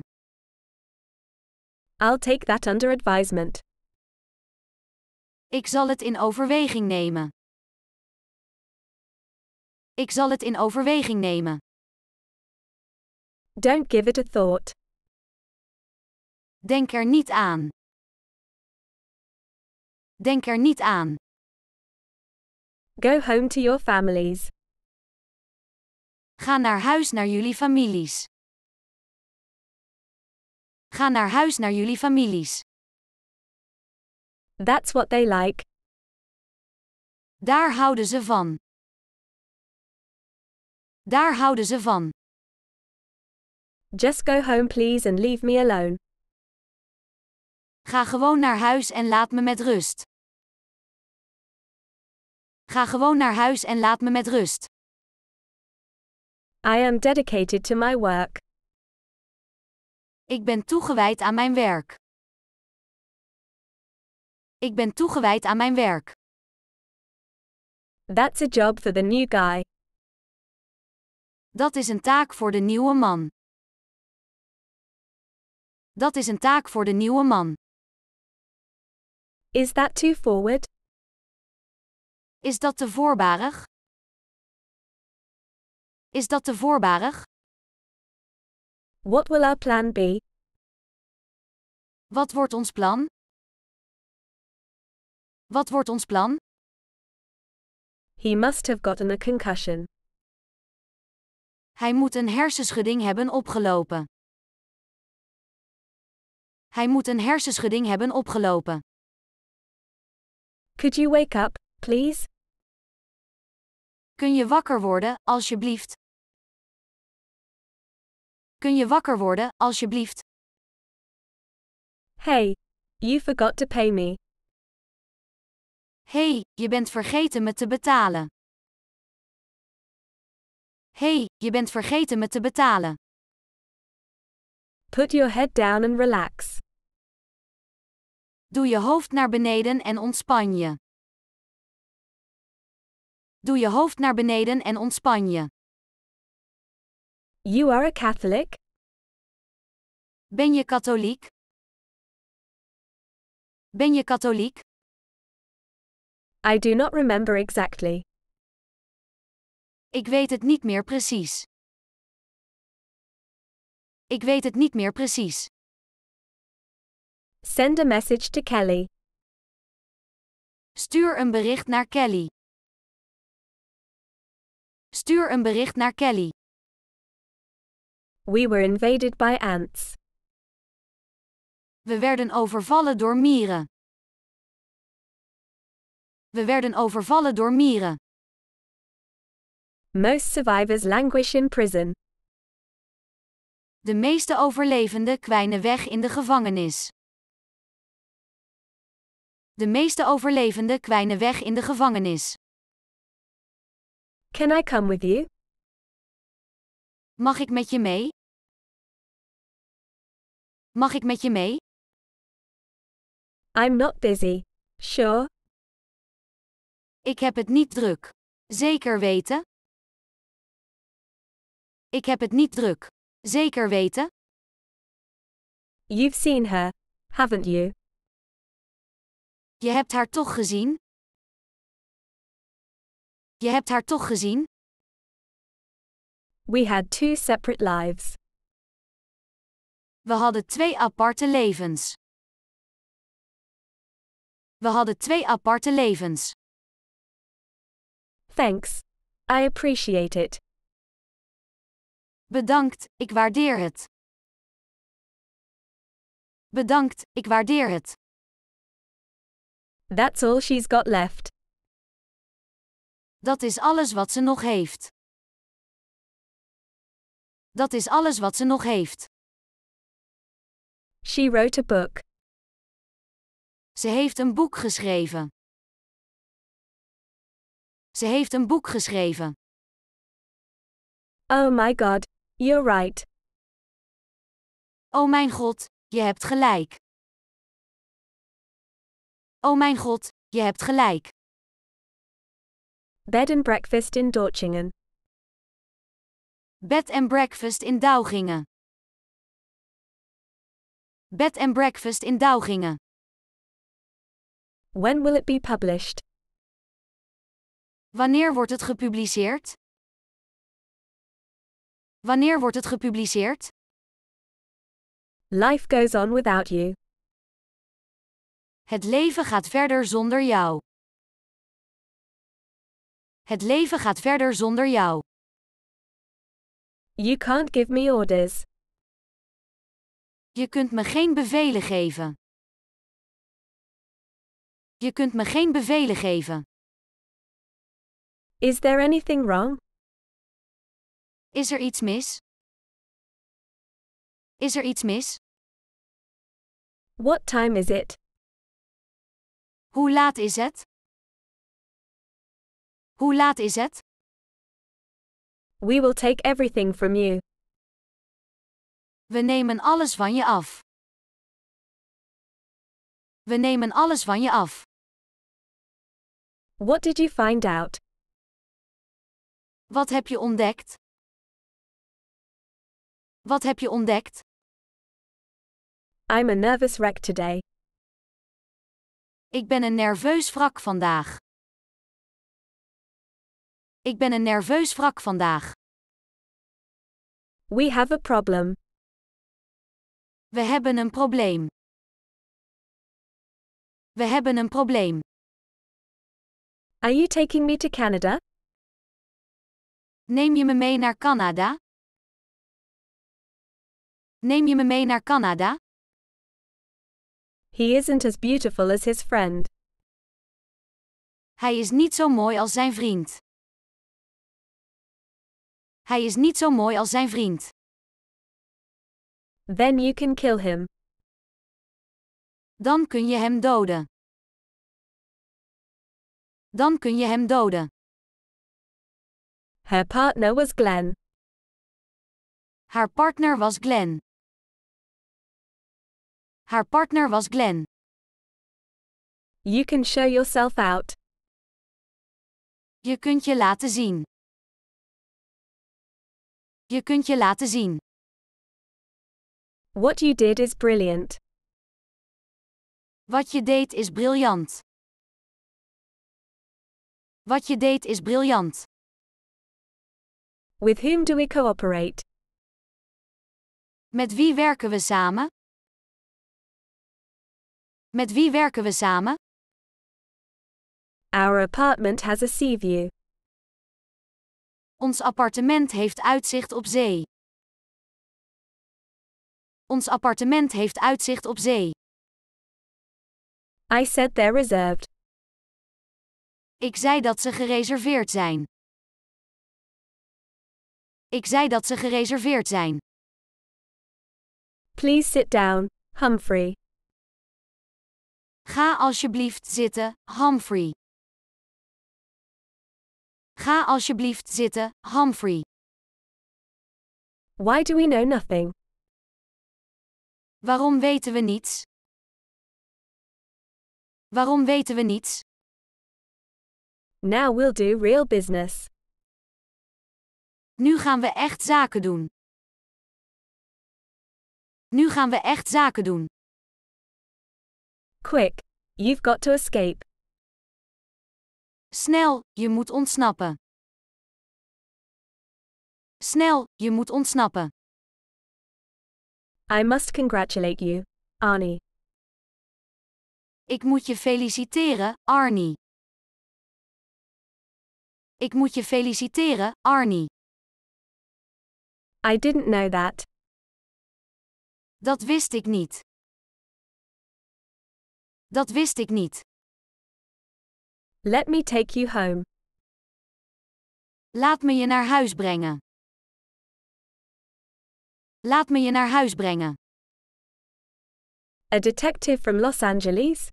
I'll take that under advisement. Ik zal het in overweging nemen. Ik zal het in overweging nemen. Don't give it a thought. Denk er niet aan. Denk er niet aan. Go home to your families. Ga naar huis naar jullie families. Ga naar huis naar jullie families. That's what they like. Daar houden ze van. Daar houden ze van. Just go home please and leave me alone. Ga gewoon naar huis en laat me met rust. Ga gewoon naar huis en laat me met rust. I am dedicated to my work. Ik ben toegewijd aan mijn werk. Ik ben toegewijd aan mijn werk. That's a job for the new guy. Dat is een taak voor de nieuwe man. Dat is een taak voor de nieuwe man. Is that too forward? Is dat te voorbarig? Is dat te voorbarig? What will our plan be? Wat wordt ons plan? Wat wordt ons plan? He must have gotten a concussion. Hij moet een hersenschudding hebben opgelopen. Hij moet een hersenschudding hebben opgelopen. Could you wake up, please? Kun je wakker worden, alsjeblieft? Kun je wakker worden, alsjeblieft? Hey, you forgot to pay me. Hey, je bent vergeten me te betalen. Hey, je bent vergeten me te betalen. Put your head down and relax. Doe je hoofd naar beneden en ontspan je. Doe je hoofd naar beneden en ontspan je. You are a Catholic? Ben je katholiek? Ben je katholiek? I do not remember exactly. Ik weet het niet meer precies. Ik weet het niet meer precies. Send a message to Kelly. Stuur een bericht naar Kelly. Stuur een bericht naar Kelly. We were invaded by ants. We werden overvallen door mieren. We werden overvallen door mieren. Most survivors languish in prison. De meeste overlevenden kwijnen weg in de gevangenis. De meeste overlevenden kwijnen weg in de gevangenis. Can I come with you? Mag ik met je mee? Mag ik met je mee? I'm not busy. Sure. Ik heb het niet druk. Zeker weten? Ik heb het niet druk. Zeker weten? You've seen her, haven't you? Je hebt haar toch gezien? Je hebt haar toch gezien? We had two separate lives. We hadden twee aparte levens. We hadden twee aparte levens. Thanks. I appreciate it. Bedankt, ik waardeer het. Bedankt, ik waardeer het. That's all she's got left. Dat is alles wat ze nog heeft. Dat is alles wat ze nog heeft. She wrote a book. Ze heeft een boek geschreven. Ze heeft een boek geschreven. Oh my god, you're right. Oh mijn god, je hebt gelijk. Oh mijn god, je hebt gelijk. Bed and breakfast in Dorchingen. Bed and breakfast in Douwgingen. Bed and Breakfast in Douwgingen. When will it be published? Wanneer wordt het gepubliceerd? Wanneer wordt het gepubliceerd? Life goes on without you. Het leven gaat verder zonder jou. Het leven gaat verder zonder jou. You can't give me orders. Je kunt me geen bevelen geven. Je kunt me geen bevelen geven. Is there anything wrong? Is er iets mis? Is er iets mis? What time is it? Hoe laat is het? Hoe laat is het? We will take everything from you. We nemen alles van je af. We nemen alles van je af. What did you find out? Wat heb je ontdekt? Wat heb je ontdekt? I'm a nervous wreck today. Ik ben een nerveus wrak vandaag. Ik ben een nerveus wrak vandaag. We have a problem. We hebben een probleem. We hebben een probleem. Are you taking me to Canada? Neem je me mee naar Canada? Neem je me mee naar Canada? He isn't as beautiful as his friend. Hij is niet zo mooi als zijn vriend. Hij is niet zo mooi als zijn vriend. Then you can kill him. Dan kun je hem doden. Dan kun je hem doden. Her partner was Glenn. Haar partner was Glenn. Haar partner was Glenn. You can show yourself out. Je kunt je laten zien. Je kunt je laten zien. What you did is brilliant. Wat je deed is briljant. Wat je deed is briljant. With whom do we cooperate? Met wie werken we samen? Met wie werken we samen? Our apartment has a sea view. Ons appartement heeft uitzicht op zee. Ons appartement heeft uitzicht op zee. I said they're reserved. Ik zei dat ze gereserveerd zijn. Ik zei dat ze gereserveerd zijn. Please sit down, Humphrey. Ga alsjeblieft zitten, Humphrey. Ga alsjeblieft zitten, Humphrey. Why do we know nothing? Waarom weten we niets? Waarom weten we niets? Now we'll do real business. Nu gaan we echt zaken doen. Nu gaan we echt zaken doen. Quick, you've got to escape. Snel, je moet ontsnappen. Snel, je moet ontsnappen. I must congratulate you, Arnie. Ik moet je feliciteren, Arnie. Ik moet je feliciteren, Arnie. I didn't know that. Dat wist ik niet. Dat wist ik niet. Let me take you home. Laat me je naar huis brengen. Laat me je naar huis brengen. A detective from Los Angeles.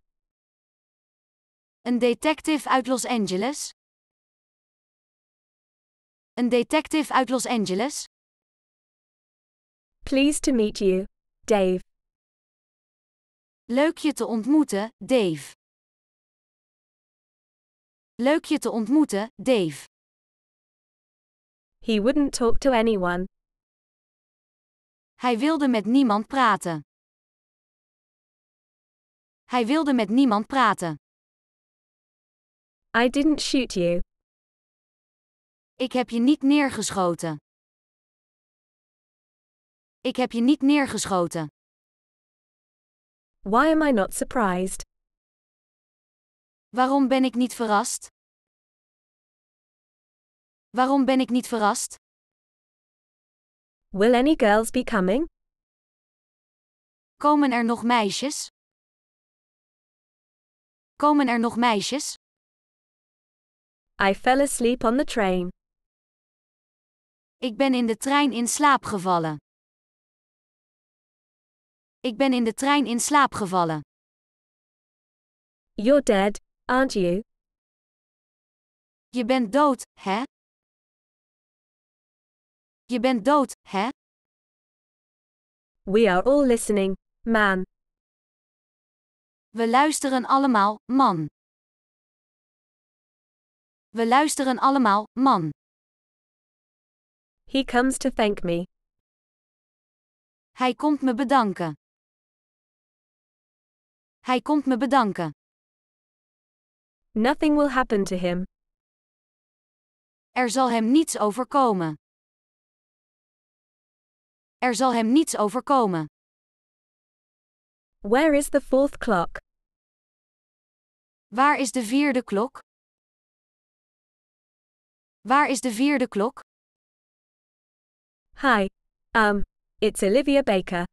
Een detective uit Los Angeles. Een detective uit Los Angeles. Pleased to meet you, Dave. Leuk je te ontmoeten, Dave. Leuk je te ontmoeten, Dave. He wouldn't talk to anyone. Hij wilde met niemand praten. Hij wilde met niemand praten. I didn't shoot you. Ik heb je niet neergeschoten. Ik heb je niet neergeschoten. Why am I not surprised? Waarom ben ik niet verrast? Waarom ben ik niet verrast? Will any girls be coming? Komen er nog meisjes? Komen er nog meisjes? I fell asleep on the train. Ik ben in de trein in slaap gevallen. Ik ben in de trein in slaap gevallen. You're dead, aren't you? Je bent dood, hè? Je bent dood, hè? We are all listening, man. We luisteren allemaal, man. We luisteren allemaal, man. He comes to thank me. Hij komt me bedanken. Hij komt me bedanken. Nothing will happen to him. Er zal hem niets overkomen. Er zal hem niets overkomen. Where is the fourth clock? Waar is de vierde klok? Waar is de vierde klok? Hi, um, it's Olivia Baker.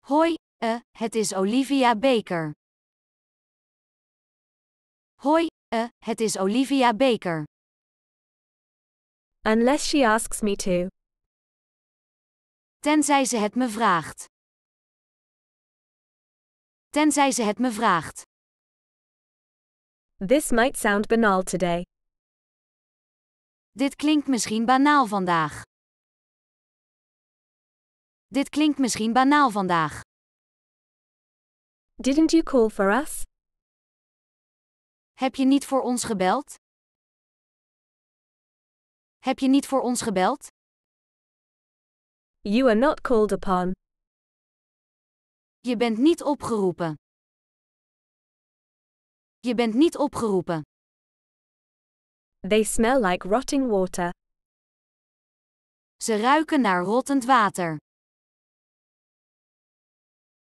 Hoi, eh, uh, het is Olivia Baker. Hoi, eh, uh, het is Olivia Baker. Unless she asks me to. Tenzij ze het me vraagt. Tenzij ze het me vraagt. This might sound banal today. Dit klinkt misschien banaal vandaag. Dit klinkt misschien banaal vandaag. Didn't you call for us? Heb je niet voor ons gebeld? Heb je niet voor ons gebeld? You are not called upon. Je bent niet opgeroepen. Je bent niet opgeroepen. They smell like rotting water. Ze ruiken naar rottend water.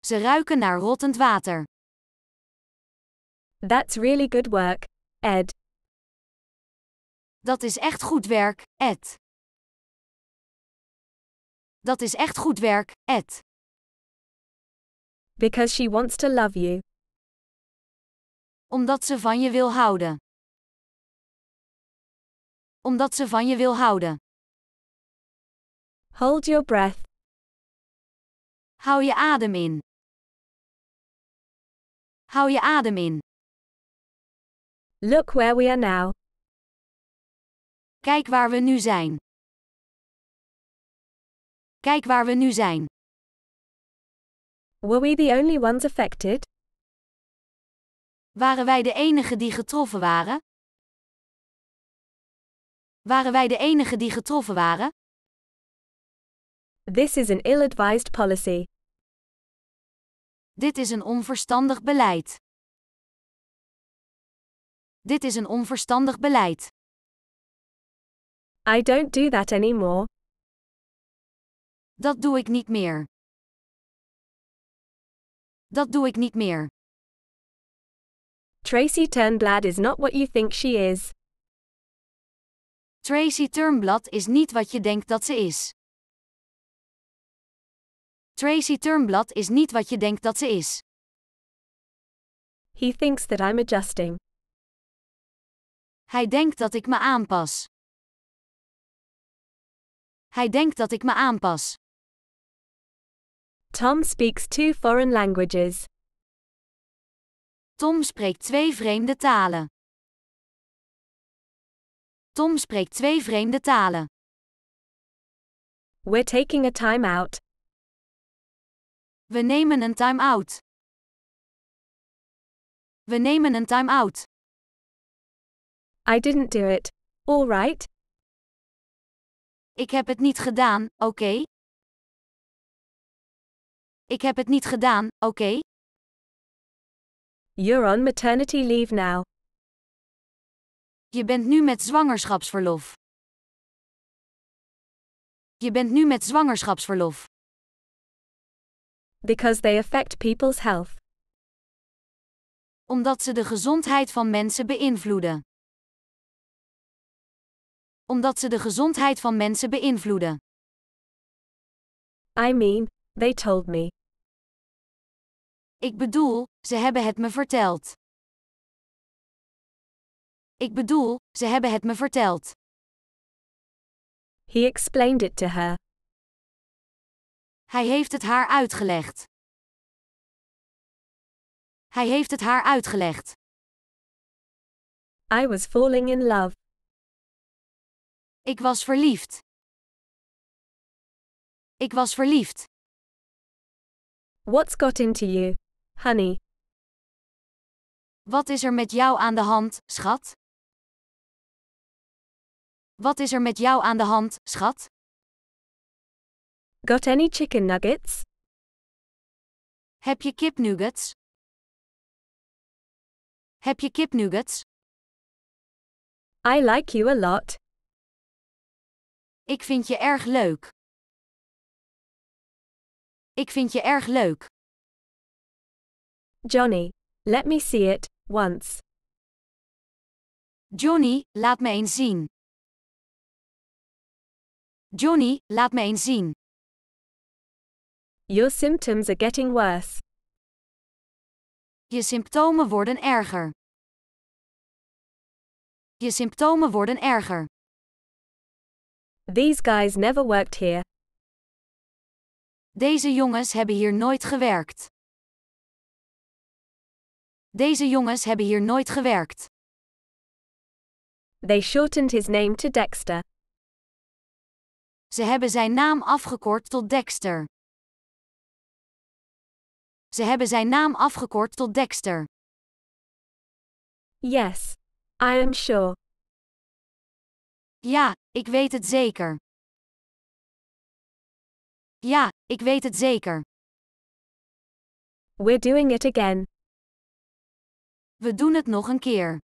Ze ruiken naar rottend water. That's really good work, Ed. Dat is echt goed werk, Ed. Dat is echt goed werk, Ed. Because she wants to love you. Omdat ze van je wil houden. Omdat ze van je wil houden. Hold your breath. Hou je adem in. Hou je adem in. Look where we are now. Kijk waar we nu zijn. Kijk waar we nu zijn. Were we the only ones affected? Waren wij de enigen die getroffen waren? Waren wij de enigen die getroffen waren? This is an ill-advised policy. Dit is een onverstandig beleid. Dit is een onverstandig beleid. I don't do that anymore. Dat doe ik niet meer. Dat doe ik niet meer. Tracy Turnblad is not what you think she is. Tracy Turnblad is niet wat je denkt dat ze is. Tracy Turnblad is niet wat je denkt dat ze is. He thinks that I'm adjusting. Hij denkt dat ik me aanpas. Hij denkt dat ik me aanpas. Tom speaks two foreign languages. Tom spreekt twee vreemde talen. Tom spreekt twee vreemde talen. We're taking a time out. We nemen een time out. We nemen een time out. I didn't do it. All right. Ik heb het niet gedaan, oké? Okay? Ik heb het niet gedaan, oké? You're on maternity leave now. Je bent nu met zwangerschapsverlof. Je bent nu met zwangerschapsverlof. Because they affect people's health. Omdat ze de gezondheid van mensen beïnvloeden. Omdat ze de gezondheid van mensen beïnvloeden. I mean, they told me. Ik bedoel, ze hebben het me verteld. Ik bedoel, ze hebben het me verteld. He explained it to her. Hij heeft het haar uitgelegd. Hij heeft het haar uitgelegd. I was falling in love. Ik was verliefd. Ik was verliefd. What's got into you? honey. Wat is er met jou aan de hand, schat? Wat is er met jou aan de hand, schat? Got any chicken nuggets? Heb je kipnuggets? Heb je kipnuggets? I like you a lot. Ik vind je erg leuk. Ik vind je erg leuk. Johnny, let me see it, once. Johnny, laat me eens zien. Johnny, laat me eens zien. Your symptoms are getting worse. Je symptomen worden erger. Je symptomen worden erger. These guys never worked here. Deze jongens hebben hier nooit gewerkt. Deze jongens hebben hier nooit gewerkt. They shortened his name to Dexter. Ze hebben zijn naam afgekort tot Dexter. Ze hebben zijn naam afgekort tot Dexter. Yes, I am sure. Ja, ik weet het zeker. Ja, ik weet het zeker. We're doing it again. We doen het nog een keer.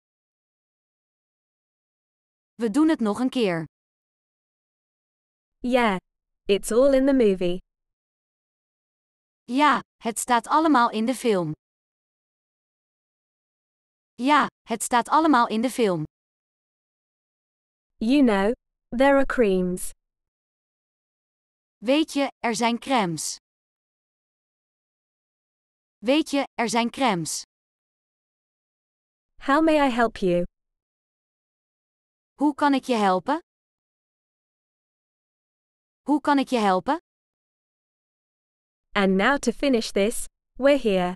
We doen het nog een keer. Yeah, it's all in the movie. Ja, het staat allemaal in de film. Ja, het staat allemaal in de film. You know, there are creams. Weet je, er zijn crèmes. Weet je, er zijn crèmes. How may I help you? Hoe kan ik je helpen? Hoe kan ik je helpen? And now to finish this, we're here.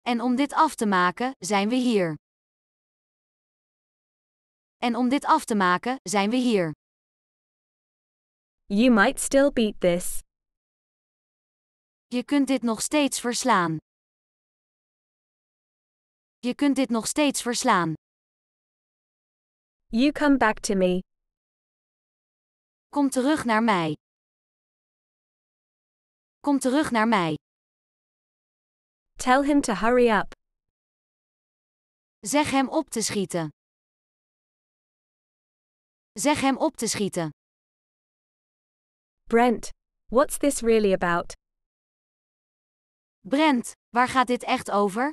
En om dit af te maken, zijn we hier. En om dit af te maken, zijn we hier. You might still beat this. Je kunt dit nog steeds verslaan. Je kunt dit nog steeds verslaan. You come back to me. Kom terug naar mij. Kom terug naar mij. Tell him to hurry up. Zeg hem op te schieten. Zeg hem op te schieten. Brent, what's this really about? Brent, waar gaat dit echt over?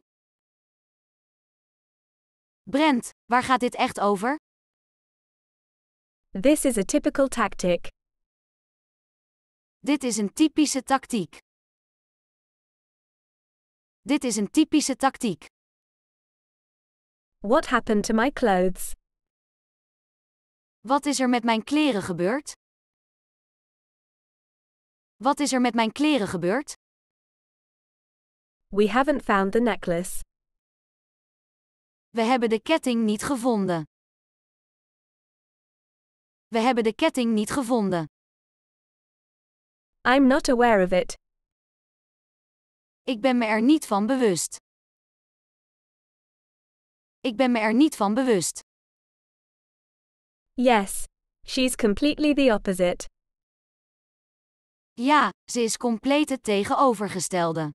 Brent, waar gaat dit echt over? This is a typical tactic. Dit is een typische tactiek. Dit is een typische tactiek. What happened to my clothes? Wat is er met mijn kleren gebeurd? Wat is er met mijn kleren gebeurd? We haven't found the necklace. We hebben de ketting niet gevonden. We hebben de ketting niet gevonden. I'm not aware of it. Ik ben me er niet van bewust. Ik ben me er niet van bewust. Yes, she's completely the opposite. Ja, ze is compleet het tegenovergestelde.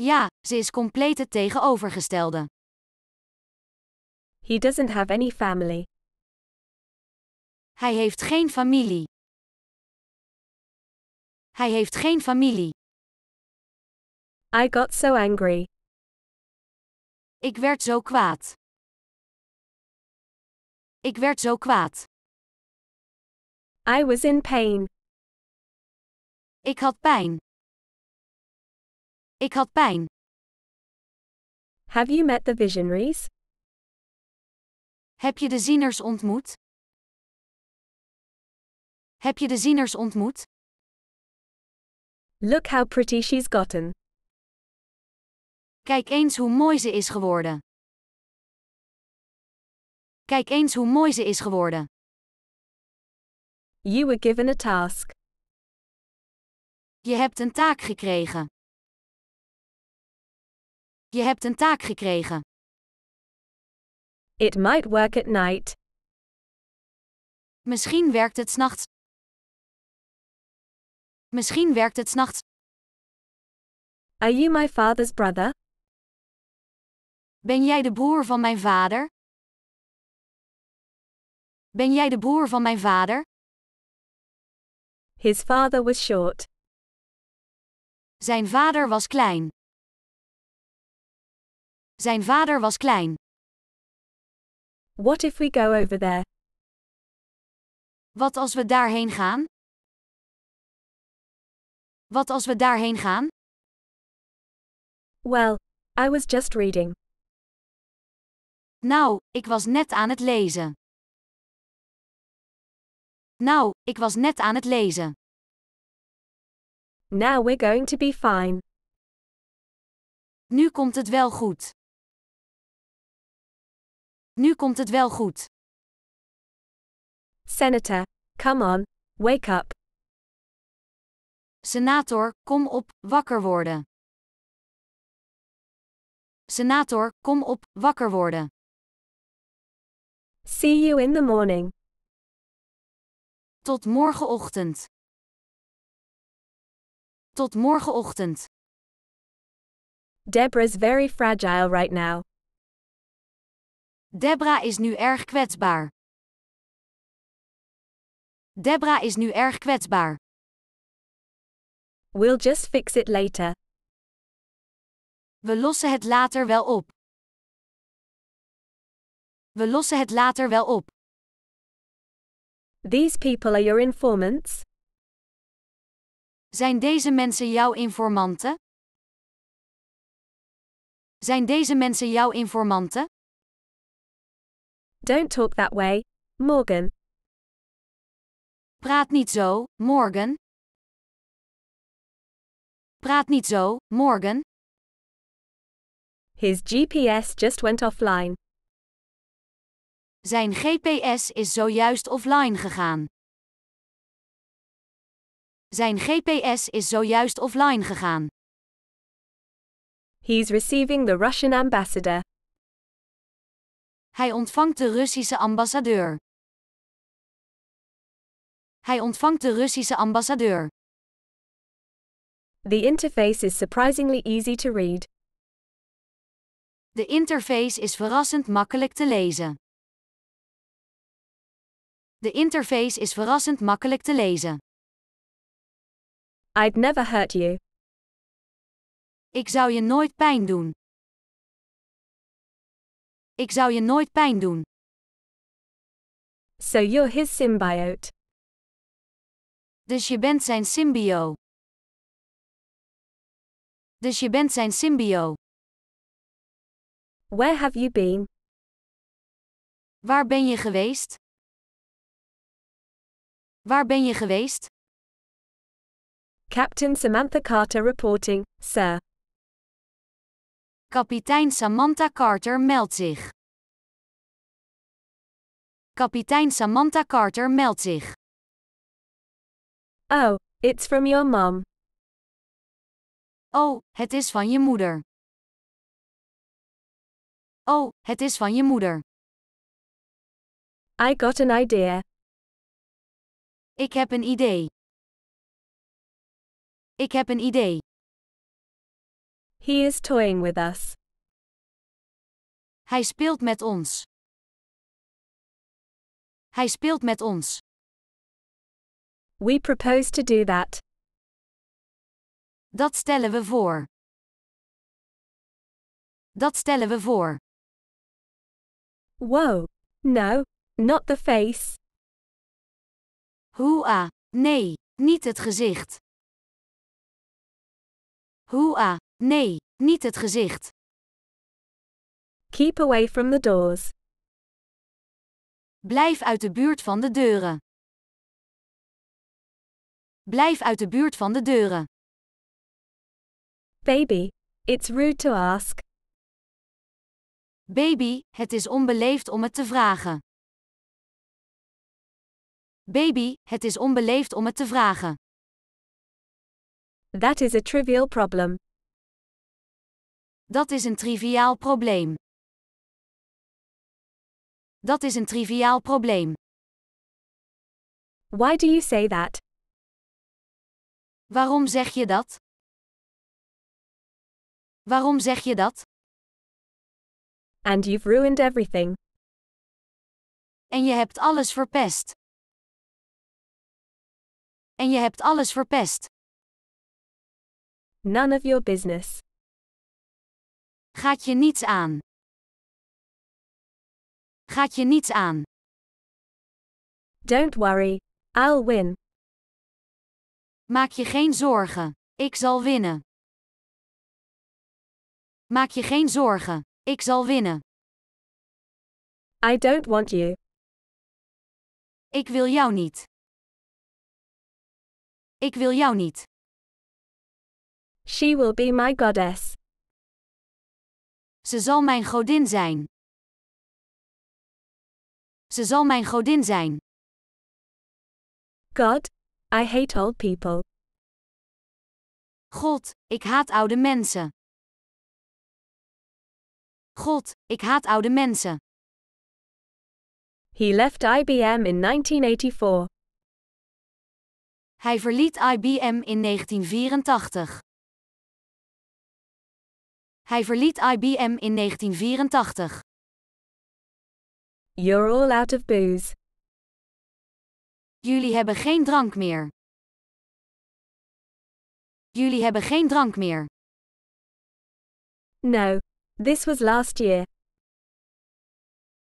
Ja, ze is compleet het tegenovergestelde. He doesn't have any family. Hij heeft geen familie. Hij heeft geen familie. I got so angry. Ik werd zo kwaad. Ik werd zo kwaad. I was in pain. Ik had pijn. Ik had pijn. Have you met the visionaries? Heb je de zieners ontmoet? Heb je de zieners ontmoet? Look how pretty she's gotten. Kijk eens hoe mooi ze is geworden. Kijk eens hoe mooi ze is geworden. You were given a task. Je hebt een taak gekregen. Je hebt een taak gekregen. It might work at night. Misschien werkt het s'nachts. Misschien werkt het s'nachts. Are you my father's brother? Ben jij de broer van mijn vader? Ben jij de broer van mijn vader? His father was short. Zijn vader was klein. Zijn vader was klein. What if we go over there? Wat als we daarheen gaan? Wat als we daarheen gaan? Well, I was just reading. Nou, ik was net aan het lezen. Nou, ik was net aan het lezen. Now we're going to be fine. Nu komt het wel goed. Nu komt het wel goed. Senator, come on, wake up. Senator, kom op, wakker worden. Senator, kom op, wakker worden. See you in the morning. Tot morgenochtend. Tot morgenochtend. Deborah's very fragile right now. Debra is nu erg kwetsbaar. Debra is nu erg kwetsbaar. We'll just fix it later. We lossen het later wel op. We lossen het later wel op. These people are your informants? Zijn deze mensen jouw informanten? Zijn deze mensen jouw informanten? Don't talk that way, Morgan. Praat niet zo, Morgan. Praat niet zo, Morgan. His GPS just went offline. Zijn GPS is zojuist offline gegaan. Zijn GPS is zojuist offline gegaan. He's receiving the Russian ambassador. Hij ontvangt de Russische ambassadeur. Hij ontvangt de Russische ambassadeur. The interface is surprisingly easy to read. De interface is verrassend makkelijk te lezen. De interface is verrassend makkelijk te lezen. I'd never hurt you. Ik zou je nooit pijn doen. Ik zou je nooit pijn doen. So you're his symbiote. Dus je bent zijn symbio. Dus je bent zijn symbio. Where have you been? Waar ben je geweest? Waar ben je geweest? Captain Samantha Carter reporting, sir. Kapitein Samantha Carter meldt zich. Kapitein Samantha Carter meldt zich. Oh, it's from your mom. Oh, het is van je moeder. Oh, het is van je moeder. I got an idea. Ik heb een idee. Ik heb een idee. He is toying with us. Hij speelt met ons. Hij speelt met ons. We propose to do that. Dat stellen we voor. Dat stellen we voor. Wow. No, not the face. Hoea. Nee, niet het gezicht. Hoea. Nee, niet het gezicht. Keep away from the doors. Blijf uit de buurt van de deuren. Blijf uit de buurt van de deuren. Baby, it's rude to ask. Baby, het is onbeleefd om het te vragen. Baby, het is onbeleefd om het te vragen. That is a trivial problem. Dat is een triviaal probleem. Dat is een triviaal probleem. Why do you say that? Waarom zeg je dat? Waarom zeg je dat? And you've ruined everything. En je hebt alles verpest. En je hebt alles verpest. None of your business. Gaat je niets aan. Gaat je niets aan. Don't worry, I'll win. Maak je geen zorgen, ik zal winnen. Maak je geen zorgen, ik zal winnen. I don't want you. Ik wil jou niet. Ik wil jou niet. She will be my goddess. Ze zal mijn godin zijn. Ze zal mijn godin zijn. God, I hate old people. God, ik haat oude mensen. God, ik haat oude mensen. He left IBM in 1984. Hij verliet IBM in 1984. Hij verliet IBM in 1984. You're all out of booze. Jullie hebben geen drank meer. Jullie hebben geen drank meer. No, this was last year.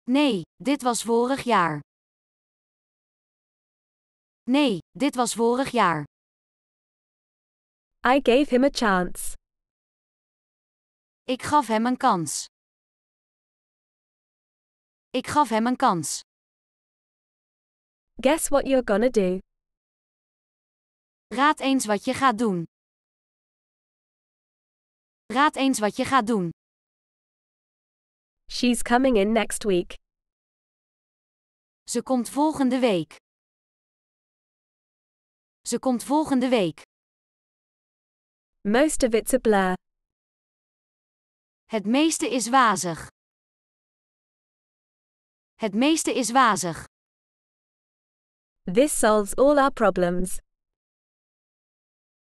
Nee, dit was vorig jaar. Nee, dit was vorig jaar. I gave him a chance. Ik gaf hem een kans. Ik gaf hem een kans. Guess what you're gonna do? Raad eens wat je gaat doen. Raad eens wat je gaat doen. She's coming in next week. Ze komt volgende week. Ze komt volgende week. Most of it's a blur. Het meeste is wazig. Het meeste is wazig. This solves all our problems.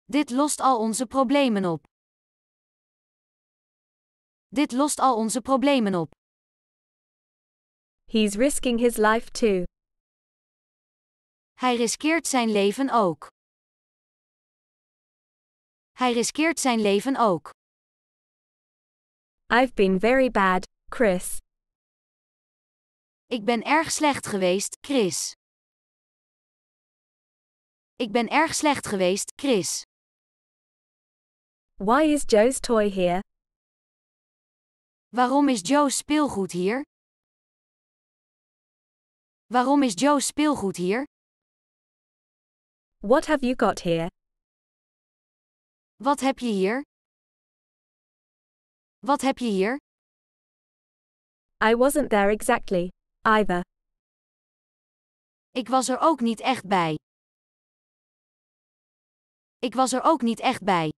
Dit lost al onze problemen op. Dit lost al onze problemen op. He's risking his life too. Hij riskeert zijn leven ook. Hij riskeert zijn leven ook. I've been very bad, Chris. Ik ben erg slecht geweest, Chris. Ik ben erg slecht geweest, Chris. Why is Joe's toy here? Waarom is Joe's speelgoed hier? Waarom is Joe's speelgoed hier? What have you got here? Wat heb je hier? Wat heb je hier? I wasn't there exactly, either. Ik was er ook niet echt bij. Ik was er ook niet echt bij.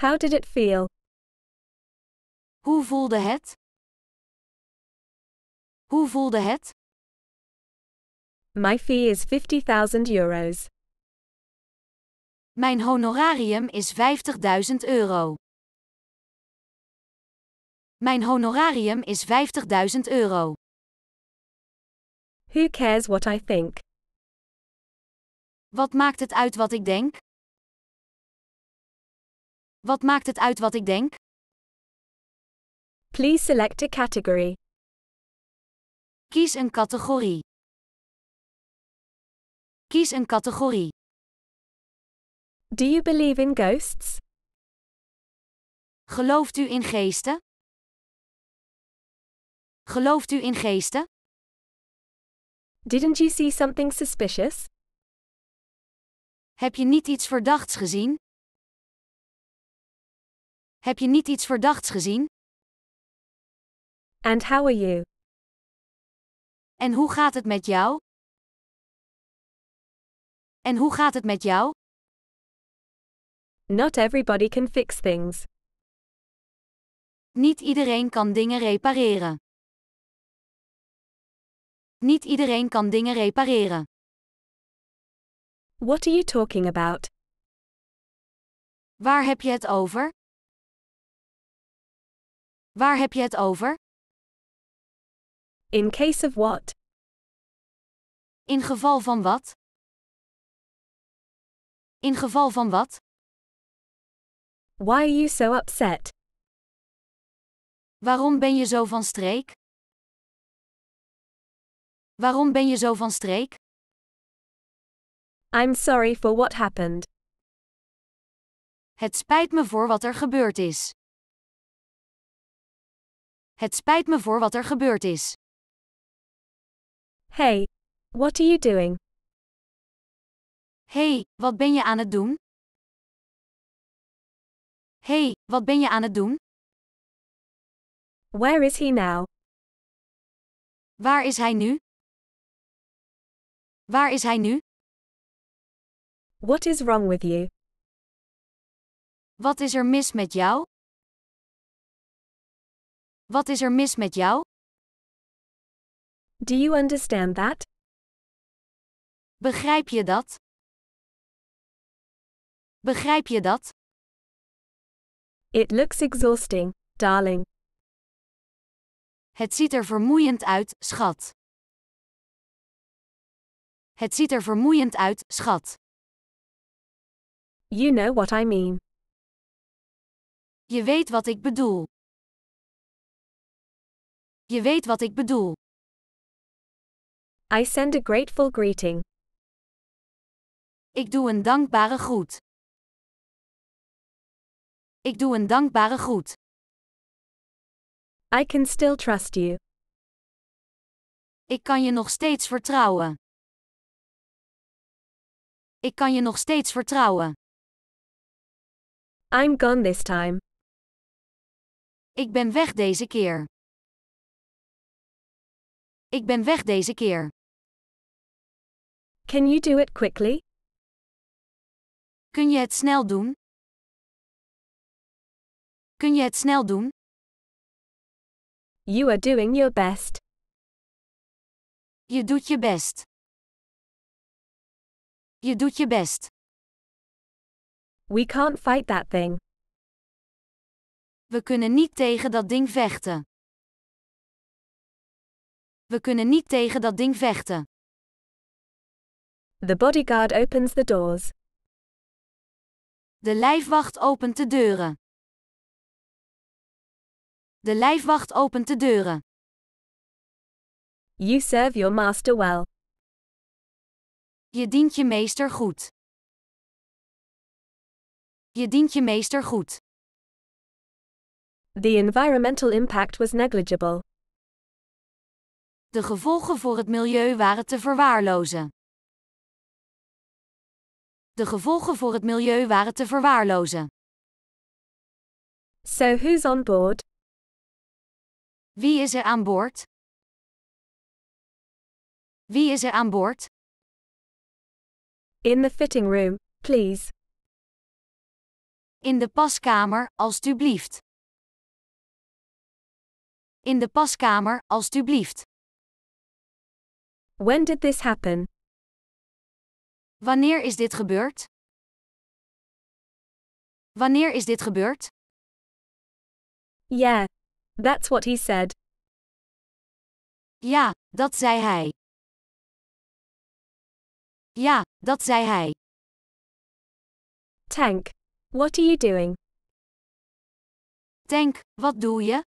How did it feel? Hoe voelde het? Hoe voelde het? My fee is 50.000 euros. Mijn honorarium is 50.000 euro. Mijn honorarium is 50.000 euro. Who cares what I think? Wat maakt het uit wat ik denk? Wat maakt het uit wat ik denk? Please select a category. Kies een categorie. Kies een categorie. Do you believe in ghosts? Gelooft u in geesten? Gelooft u in geesten? Didn't you see something suspicious? Heb je niet iets verdachts gezien? Heb je niet iets verdachts gezien? And how are you? En hoe gaat het met jou? En hoe gaat het met jou? Not everybody can fix things. Niet iedereen kan dingen repareren. Niet iedereen kan dingen repareren. What are you talking about? Waar heb je het over? Waar heb je het over? In case of what? In geval van wat? In geval van wat? Why are you so upset? Waarom ben je zo van streek? Waarom ben je zo van streek? I'm sorry for what happened. Het spijt me voor wat er gebeurd is. Het spijt me voor wat er gebeurd is. Hey, what are you doing? Hey, wat ben je aan het doen? Hey, wat ben je aan het doen? Where is he now? Waar is hij nu? Waar is hij nu? What is wrong with you? Wat is er mis met jou? Wat is er mis met jou? Do you understand that? Begrijp je dat? Begrijp je dat? It looks exhausting, darling. Het ziet er vermoeiend uit, schat. Het ziet er vermoeiend uit, schat. You know what I mean. Je weet wat ik bedoel. Je weet wat ik bedoel. I send a grateful greeting. Ik doe een dankbare groet. Ik doe een dankbare groet. I can still trust you. Ik kan je nog steeds vertrouwen. Ik kan je nog steeds vertrouwen. I'm gone this time. Ik ben weg deze keer. Ik ben weg deze keer. Can you do it quickly? Kun je het snel doen? Kun je het snel doen? You are doing your best. Je doet je best. Je doet je best. We can't fight that thing. We kunnen niet tegen dat ding vechten. We kunnen niet tegen dat ding vechten. The bodyguard opens the doors. De lijfwacht opent de deuren. De lijfwacht opent de deuren. You serve your master well. Je dient je meester goed. Je dient je meester goed. The environmental impact was negligible. De gevolgen voor het milieu waren te verwaarlozen. De gevolgen voor het milieu waren te verwaarlozen. So who's on board? Wie is er aan boord? Wie is er aan boord? In the fitting room, please. In de paskamer, alstublieft. In de paskamer, alstublieft. When did this happen? Wanneer is dit gebeurd? Wanneer is dit gebeurd? Yeah, that's what he said. Ja, dat zei hij. Ja, dat zei hij. Tank, what are you doing? Tank, wat doe je?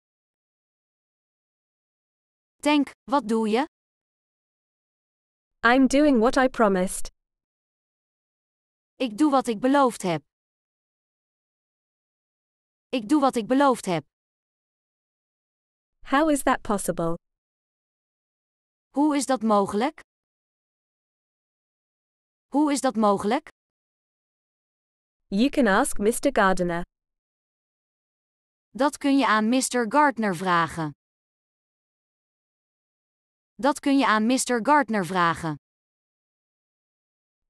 Tank, wat doe je? I'm doing what I promised. Ik doe wat ik beloofd heb. Ik doe wat ik beloofd heb. How is that possible? Hoe is dat mogelijk? Hoe is dat mogelijk? You can ask Mr. Gardner. Dat kun je aan Mr. Gardner vragen. Dat kun je aan Mr. Gardner vragen.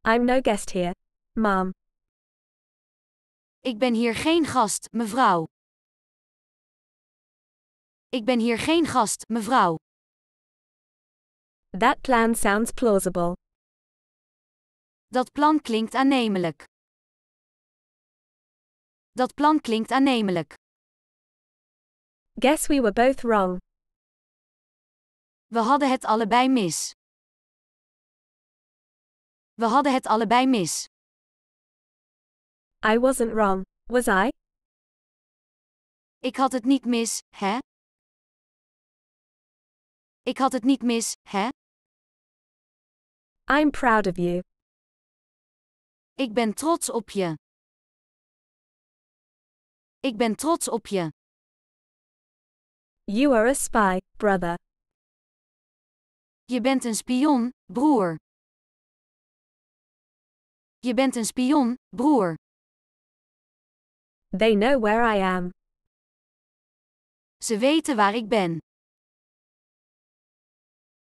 I'm no guest here, ma'am. Ik ben hier geen gast, mevrouw. Ik ben hier geen gast, mevrouw. That plan sounds plausible. Dat plan klinkt aannemelijk. Dat plan klinkt aannemelijk. Guess we were both wrong. We hadden het allebei mis. We hadden het allebei mis. I wasn't wrong, was I? Ik had het niet mis, hè? Ik had het niet mis, hè? I'm proud of you. Ik ben trots op je. Ik ben trots op je. You are a spy, brother. Je bent een spion, broer. Je bent een spion, broer. They know where I am. Ze weten waar ik ben.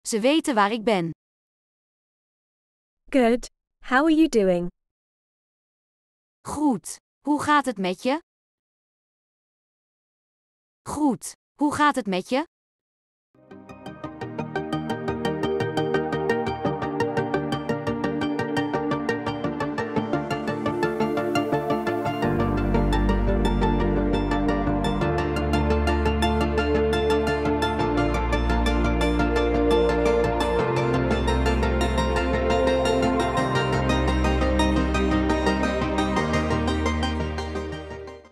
Ze weten waar ik ben. Good. How are you doing? Goed. Hoe gaat het met je? Goed. Hoe gaat het met je?